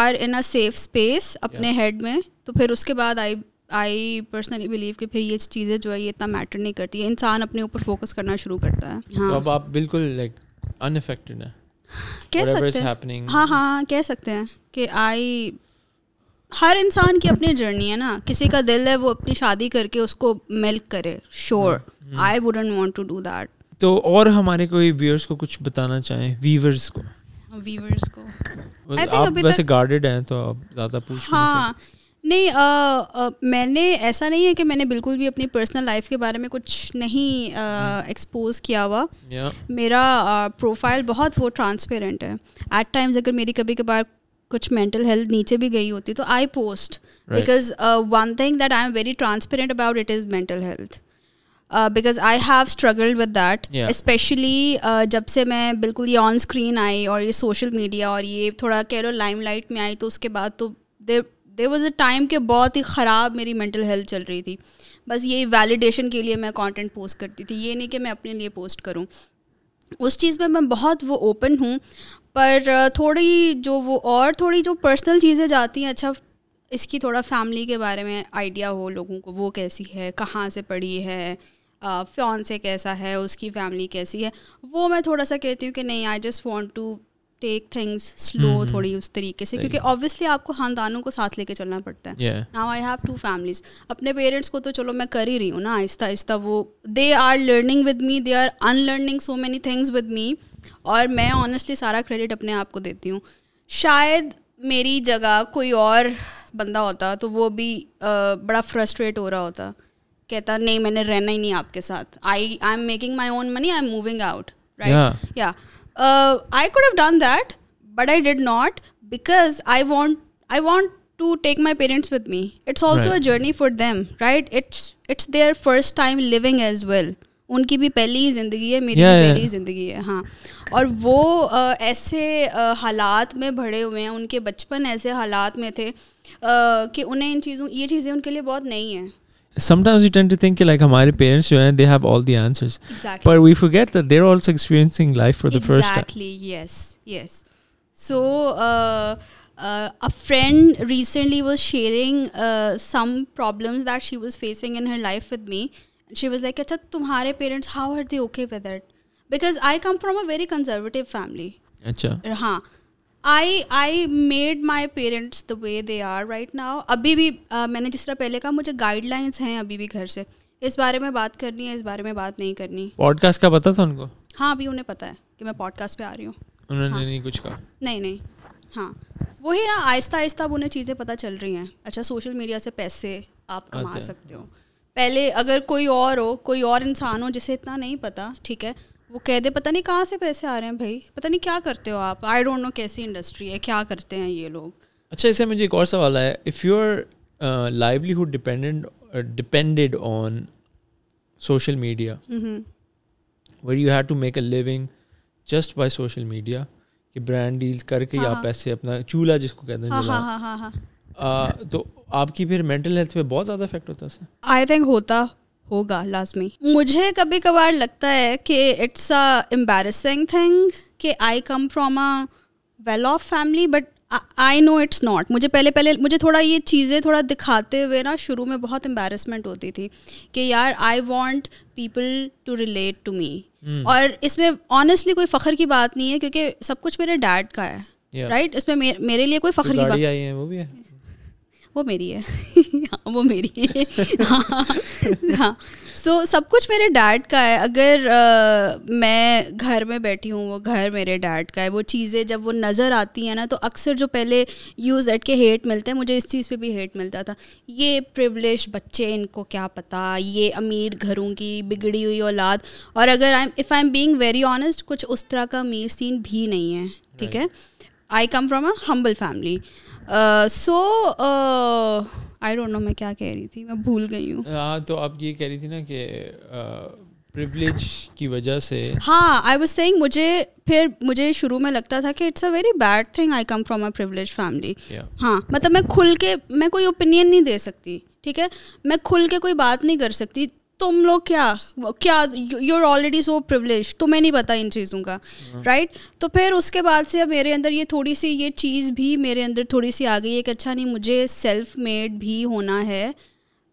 are in a safe space अपने हेड में तो फिर उसके बाद आई आई पर्सनली बिलीव कि फिर ये चीज़ें जो है ये इतना मैटर नहीं करती इंसान अपने ऊपर फोकस करना शुरू करता है हाँ. तो अब आप बिल्कुल लाइक अनफेक्टेड है कह सकते हैं हाँ, हाँ हाँ कह सकते हैं कि आई हर इंसान की अपनी जर्नी है ना किसी का दिल है वो अपनी शादी करके उसको मिल्क करे sure I wouldn't want to do that तो और हमारे कोई व्यूअर्स को कुछ बताना चाहें व्यूवर्स को व्यूवर्स को आप वैसे गार्डेड हैं तो आप ज्यादा पूछ हाँ नहीं आ, आ, मैंने ऐसा नहीं है कि मैंने बिल्कुल भी अपनी पर्सनल लाइफ के बारे में कुछ नहीं एक्सपोज हम्म। किया हुआ yeah. मेरा प्रोफाइल बहुत वो ट्रांसपेरेंट है एट टाइम्स अगर मेरी कभी कभार कुछ मेंटल हेल्थ नीचे भी गई होती तो I post because one thing that I am very transparent about it is mental health because I have struggled with that specially जब से मैं बिल्कुल ये ऑन स्क्रीन आई और ये सोशल मीडिया और ये थोड़ा कह लो लाइम लाइट में आई तो उसके बाद तो देर देर वॉज़ अ टाइम के बहुत ही ख़राब मेरी मेंटल हेल्थ चल रही थी बस ये वैलिडेशन के लिए मैं कंटेंट पोस्ट करती थी ये नहीं कि मैं अपने लिए पोस्ट करूँ उस चीज़ में मैं बहुत वो ओपन हूँ पर थोड़ी जो वो और थोड़ी जो पर्सनल चीज़ें जाती हैं अच्छा इसकी थोड़ा फैमिली के बारे में आइडिया हो लोगों को वो कैसी है कहाँ से पढ़ी है फ़ोन से कैसा है उसकी फैमिली कैसी है वो मैं थोड़ा सा कहती हूँ कि नहीं I just want to take things slow थोड़ी उस तरीके से क्योंकि ऑब्वियसली आपको खानदानों को साथ लेके चलना पड़ता है now I have to families अपने पेरेंट्स को तो चलो मैं कर ही रही हूँ ना आहिस्ता आहिस्ता वो they are learning with me they are unlearning so many things with me और मैं ऑनेस्टली सारा क्रेडिट अपने आप को देती हूँ शायद मेरी जगह कोई और बंदा होता तो वो भी आ, बड़ा फ्रस्ट्रेट हो रहा होता कहता नहीं मैंने रहना ही नहीं आपके साथ I I am making my own money I am moving out right या I could have done that but I did not because I want I want to take my parents with me it's also right. a journey for them right it's it's their first time living as well उनकी भी पहली ही ज़िंदगी है मेरी yeah, भी पहली ज़िंदगी है हाँ और वो आ, uh, ऐसे आ, uh, हालात में भरे हुए हैं उनके बचपन ऐसे हालात में थे आ, uh, कि उन्हें इन चीज़ों ये चीज़ें उनके लिए बहुत नई हैं sometimes we tend to think like our parents they have all the answers exactly. but we forget that they're also experiencing life for the exactly, first time exactly yes yes so uh, uh, a friend recently was sharing uh, some problems that she was facing in her life with me she was like acha tumhare parents how are they okay with it because i come from a very conservative family acha uh, haan I I made my parents the way they are right now अभी भी uh, मैंने जिस तरह पहले कहा मुझे guidelines हैं अभी भी घर से इस बारे में बात करनी है इस बारे में बात नहीं करनी पॉडकास्ट का पता था उनको हाँ अभी उन्हें पता है कि मैं पॉडकास्ट पे आ रही हूँ उन्होंने हाँ. नहीं कुछ कहा नहीं नहीं हाँ वही ना आहिस्ता आहिस्ता अब उन्हें चीज़ें पता चल रही हैं अच्छा सोशल मीडिया से पैसे आप कमा सकते हो पहले अगर कोई और हो कोई और इंसान हो जिसे इतना नहीं पता ठीक है वो कह दे पता नहीं कहाँ से पैसे आ रहे हैं भाई पता नहीं क्या करते हो आप आई डोंट नो कैसी इंडस्ट्री है क्या करते हैं ये लोग अच्छा इसे मुझे एक और सवाल है if your livelihood dependent depended on social media were you have to make a living just by social media कि ब्रांड डील्स करके हाँ, हाँ, पैसे अपना चूल्हा जिसको कहते हैं हाँ, हाँ, तो आपकी फिर मेंटल हेल्थ पे बहुत ज़्यादा इफेक्ट होता है आई थिंक होता होगा लाजमी मुझे कभी कभार लगता है कि इट्स अ एम्बेरसिंग थिंग कि I come from a well off family but I know it's not मुझे पहले पहले मुझे थोड़ा ये चीज़ें थोड़ा दिखाते हुए ना शुरू में बहुत एम्बेरसमेंट होती थी कि यार I want people to relate to me और इसमें ऑनेस्टली कोई फ़ख्र की बात नहीं है क्योंकि सब कुछ मेरे डैड का है राइट yeah. right? इसमें मेरे, लिए कोई फ़ख्र की बात आई है वो भी है वो मेरी है हाँ वो मेरी है हाँ हाँ सो so, सब कुछ मेरे डैड का है अगर आ, मैं घर में बैठी हूँ वो घर मेरे डैड का है वो चीज़ें जब वो नज़र आती हैं ना तो अक्सर जो पहले यूज़ एट के हेट मिलते हैं मुझे इस चीज़ पे भी हेट मिलता था ये प्रिवलेज बच्चे इनको क्या पता ये अमीर घरों की बिगड़ी हुई औलाद और अगर I if I am being very honest कुछ उस तरह का अमीर सीन भी नहीं है ठीक है I come from a humble family so I don't know मैं क्या कह रही थी मैं भूल गई हूँ हाँ तो आप ये कह रही थी ना कि प्रिविलेज uh, की वजह से हाँ आई वॉज सेइंग मुझे फिर मुझे शुरू में लगता था कि it's a very bad thing I come from a privilege family हाँ मतलब मैं खुल के मैं कोई ओपिनियन नहीं दे सकती ठीक है मैं खुल के कोई बात नहीं कर सकती तुम लोग क्या क्या you are already so privilege तुम्हें नहीं पता इन चीज़ों का राइट हाँ। right? तो फिर उसके बाद से अब मेरे अंदर ये थोड़ी सी ये चीज़ भी मेरे अंदर थोड़ी सी आ गई है कि अच्छा नहीं मुझे सेल्फ मेड भी होना है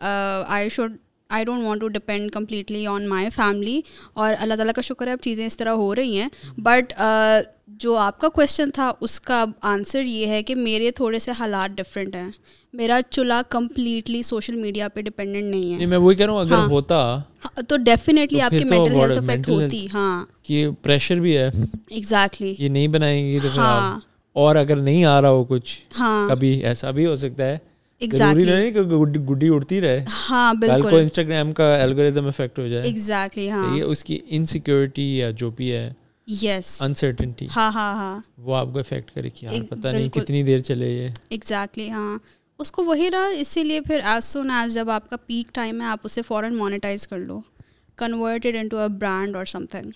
I should I don't want to depend completely on my family और अल्लाह ताला का शुक्र है अब चीज़ें इस तरह हो रही हैं बट हम्म। जो आपका क्वेश्चन था उसका आंसर ये है कि मेरे थोड़े से हालात डिफरेंट हैं मेरा चूल्हा कम्प्लीटली सोशल मीडिया पे डिपेंडेंट नहीं है नहीं मैं वही कह रहा अगर हाँ, होता हाँ, तो डेफिनेटली तो आपकी मेंटल हेल्थ इफेक्ट होती हाँ कि प्रेशर भी है एग्जैक्टली exactly. ये नहीं बनाएंगे तो हाँ, और अगर नहीं आ रहा हो कुछ हाँ, कभी ऐसा भी हो सकता है एग्जैक्टली exactly. नहीं गुड़ी उड़ती रहे हाँ बिल्कुल को इंस्टाग्राम का एल्गोरिथम इफेक्ट हो जाए एग्जैक्टली exactly, हाँ तो ये उसकी इनसिक्योरिटी या जो भी है यस अनसर्टेनिटी हाँ हाँ हाँ वो आपको इफेक्ट करे कि यार हाँ, पता नहीं कितनी देर चले ये एग्जैक्टली exactly, हाँ उसको वही रहा इसीलिए फिर एज सुन एज जब आपका पीक टाइम है आप उसे फॉरन मोनिटाइज कर लो converted into a brand और something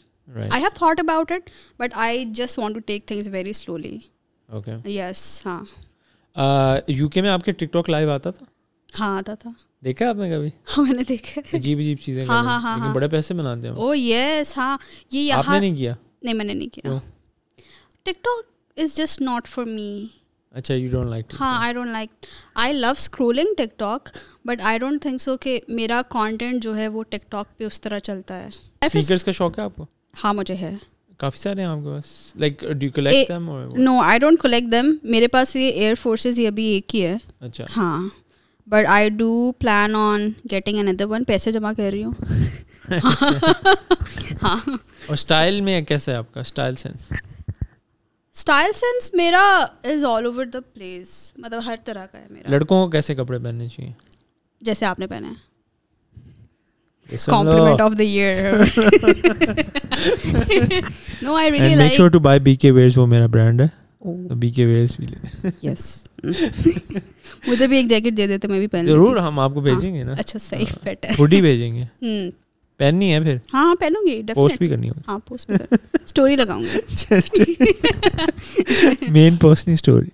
I have thought about it but I just want to take things very slowly okay yes हाँ यूके uh, में आपके टिकटॉक लाइव आता था हाँ आता था देखा आपने कभी हाँ मैंने देखा अजीब अजीब चीज़ें हाँ हाँ हाँ, हाँ बड़े पैसे बनाते हैं ओ यस oh, हाँ ये यहाँ आपने नहीं किया नहीं मैंने नहीं किया TikTok is just not for me अच्छा यू डोंट लाइक हाँ I don't like I love scrolling TikTok but I don't think so कि मेरा कॉन्टेंट जो है वो टिकटॉक पे उस तरह चलता है स्नीकर्स का शौक है आपको हाँ मुझे है काफ़ी सारे हैं आपके पास लाइक डू कलेक्ट देम और no I don't collect them मेरे पास ये एयर फोर्सेस ये अभी एक ही है अच्छा हाँ but I do plan on getting another one पैसे जमा कर रही हूँ हाँ और स्टाइल में कैसा है आपका स्टाइल सेंस स्टाइल सेंस मेरा is all over the place मतलब हर तरह का है मेरा लड़कों को कैसे कपड़े पहनने चाहिए जैसे आपने पहने हैं compliment of the year no I really like like. make sure to buy BK वो मेरा ब्रांड है. BK oh. वेयर्स तो भी यस मुझे भी एक जैकेट दे देते मैं भी पहन. जरूर हम आपको हाँ। भेजेंगे ना. अच्छा सही फिट हाँ। है. हुडी भेजेंगे. हम्म पहननी है फिर हाँ, हाँ पहनूंगी पोस्ट भी करनी होगी हाँ पोस्ट भी स्टोरी लगाऊंगी मेन पोस्ट नहीं स्टोरी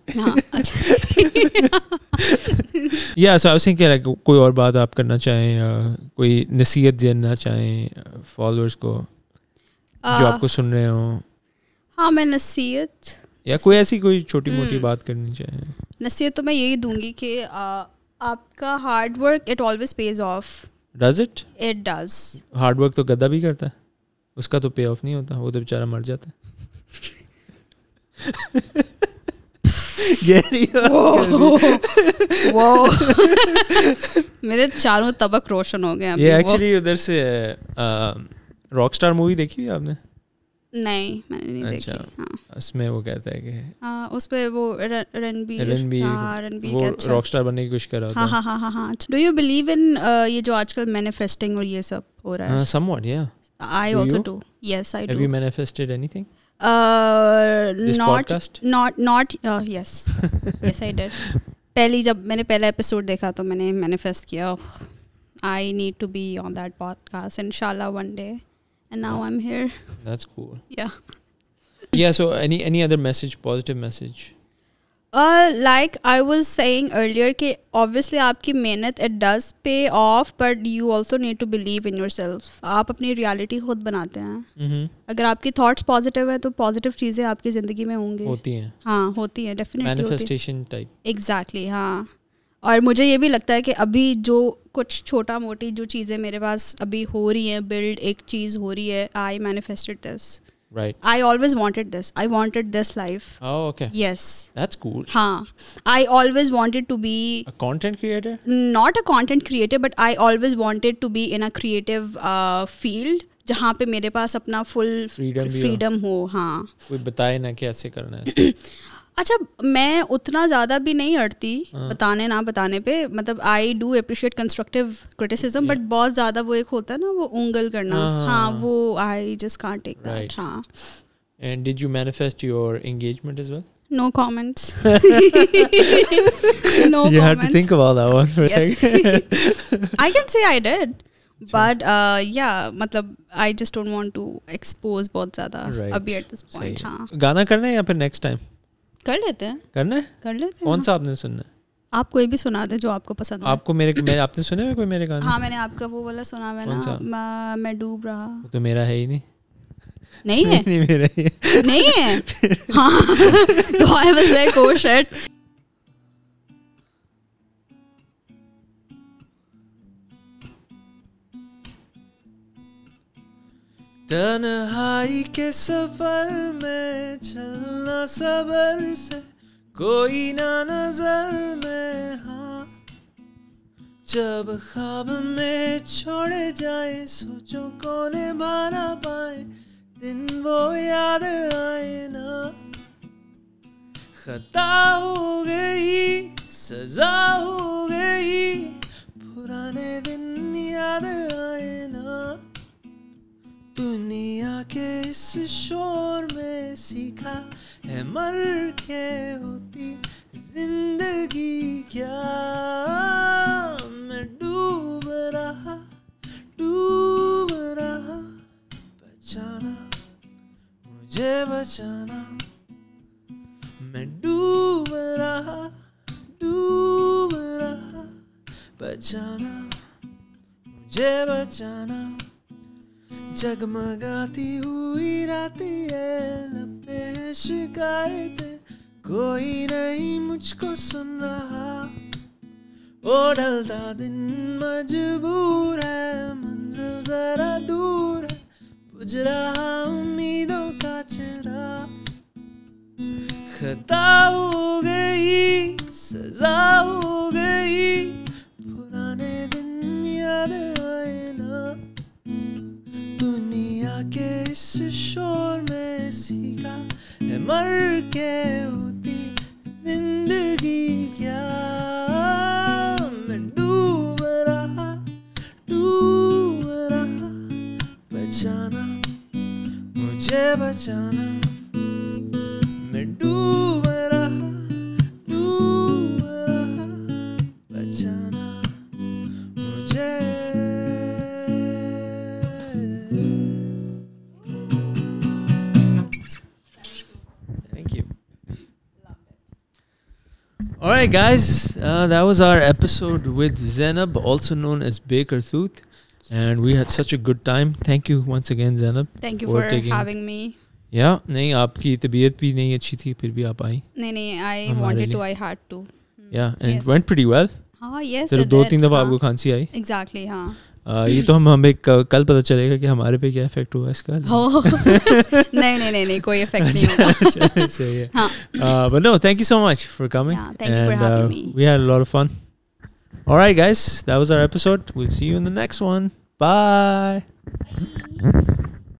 या सो आई थिंक लाइक कोई और बात आप करना चाहें या कोई नसीहत देना चाहें फॉलोअर्स को जो आपको सुन रहे हो हाँ मैं नसीहत या कोई ऐसी कोई छोटी मोटी हम्म। बात करनी चाहें नसीहत तो मैं यही दूंगी कि आपका hard work it always pays off does it it does hard work तो गद्दा भी करता है उसका तो पे ऑफ नहीं होता वो तो बेचारा मर जाता है मेरे चारों तबक रोशन हो गए ये एक्चुअली उधर से रॉकस्टार मूवी देखी हुई आपने नहीं मैंने नहीं अच्छा। देखी हाँ। उसमें वो कहता है कि उस पे वो रणबीर रणबीर हाँ, वो रॉकस्टार बनने की कोशिश कर रहा हाँ, हाँ हाँ हाँ हाँ हाँ डू यू बिलीव इन ये जो आजकल मैनिफेस्टिंग और ये सब हो रहा है समवॉट या I also do yes I do you manifested anything पहली जब मैंने पहला एपिसोड देखा तो मैंने मैनिफेस्ट किया I need to be on that podcast इन शाला one day and now yeah. I'm here. That's cool. Yeah. yeah. So any any other message, positive message? Uh, like I was saying earlier, ke obviously aapki mehnat it does pay off, but you also need to believe in yourself. aap apni reality khud banate hain Mm-hmm. अगर आपकी thoughts positive hai to positive cheeze aapki zindagi mein honge hoti hain ha hoti hai definitely. Manifestation होती type. Exactly हाँ. और मुझे ये भी लगता है कि अभी जो कुछ छोटा मोटी जो चीज़ें मेरे पास अभी हो रही हैं बिल्ड एक चीज़ हो रही है I manifested this Right. I always wanted this. I wanted this life. Oh, okay. Yes. That's cool. Huh. I always wanted to be a content creator? Not a content creator, but I always wanted to be in a creative uh, field. जहाँ पे मेरे पास अपना full freedom freedom हो हाँ कोई बताए ना कैसे करना है अच्छा मैं उतना ज़्यादा भी नहीं अड़ती हाँ. बताने ना बताने पे मतलब I do appreciate constructive criticism but बहुत ज़्यादा वो एक होता है ना वो उंगल करना हाँ, हाँ वो I just can't take that हाँ and did you manifest your engagement as well no comments no you comments. had to think about that one for yes. a second i can say i did sure. but uh yeah matlab i just don't want to expose bahut zyada right. abhi at this point right. ha gaana karna hai ya fir next time कर लेते हैं करना है कर लेते हैं कौन हाँ। सा आपने सुनना है आप कोई भी सुना दे जो आपको पसंद है आपको मेरे मैं आपने सुने हुए कोई मेरे गाने हाँ मैंने आपका वो वाला सुना मैं ना मैं, डूब रहा तो मेरा है ही नहीं नहीं है नहीं, मेरा है नहीं है हाँ तो I was like oh shit तन्हाई के सफर में चलना सबर से कोई ना नजर में हाँ जब ख्वाब में छोड़ जाए सोचो कौन निभाना पाए दिन वो याद आए ना खता हो गई सजा हो गई पुराने दिन याद आए ना दुनिया के इस शोर में सीखा है मर के होती जिंदगी क्या मैं डूब रहा डूब रहा बचाना मुझे बचाना मैं डूब रहा डूब रहा बचाना मुझे बचाना जगमगाती हुई है लपे शिकायतें कोई नहीं मुझको सुन रहा ओ ढलता दिन मजबूर है मंजिल जरा दूर है बुझ रहा उम्मीदों का चेहरा खता हो गई सजा right, guys. Uh, that was our episode with Zenab, also known as Baker Thuth, And we had such a good time. Thank you once again, Zenab. Thank you for, for having me. Yeah, नहीं आपकी तबीयत भी नहीं अच्छी थी फिर भी आप आई नहीं नहीं I wanted to I had to या and it went pretty well हां यस दो तीन दफा आपको खांसी आई Exactly, हां ये तो हम हमें कल पता चलेगा कि हमारे पे क्या इफेक्ट हुआ इसका नहीं नहीं नहीं नहीं कोई इफेक्ट नहीं होगा सही है but no thank you so much for coming and we had a lot of fun All right guys that was our episode we will see you in the next one. Bye. Bye.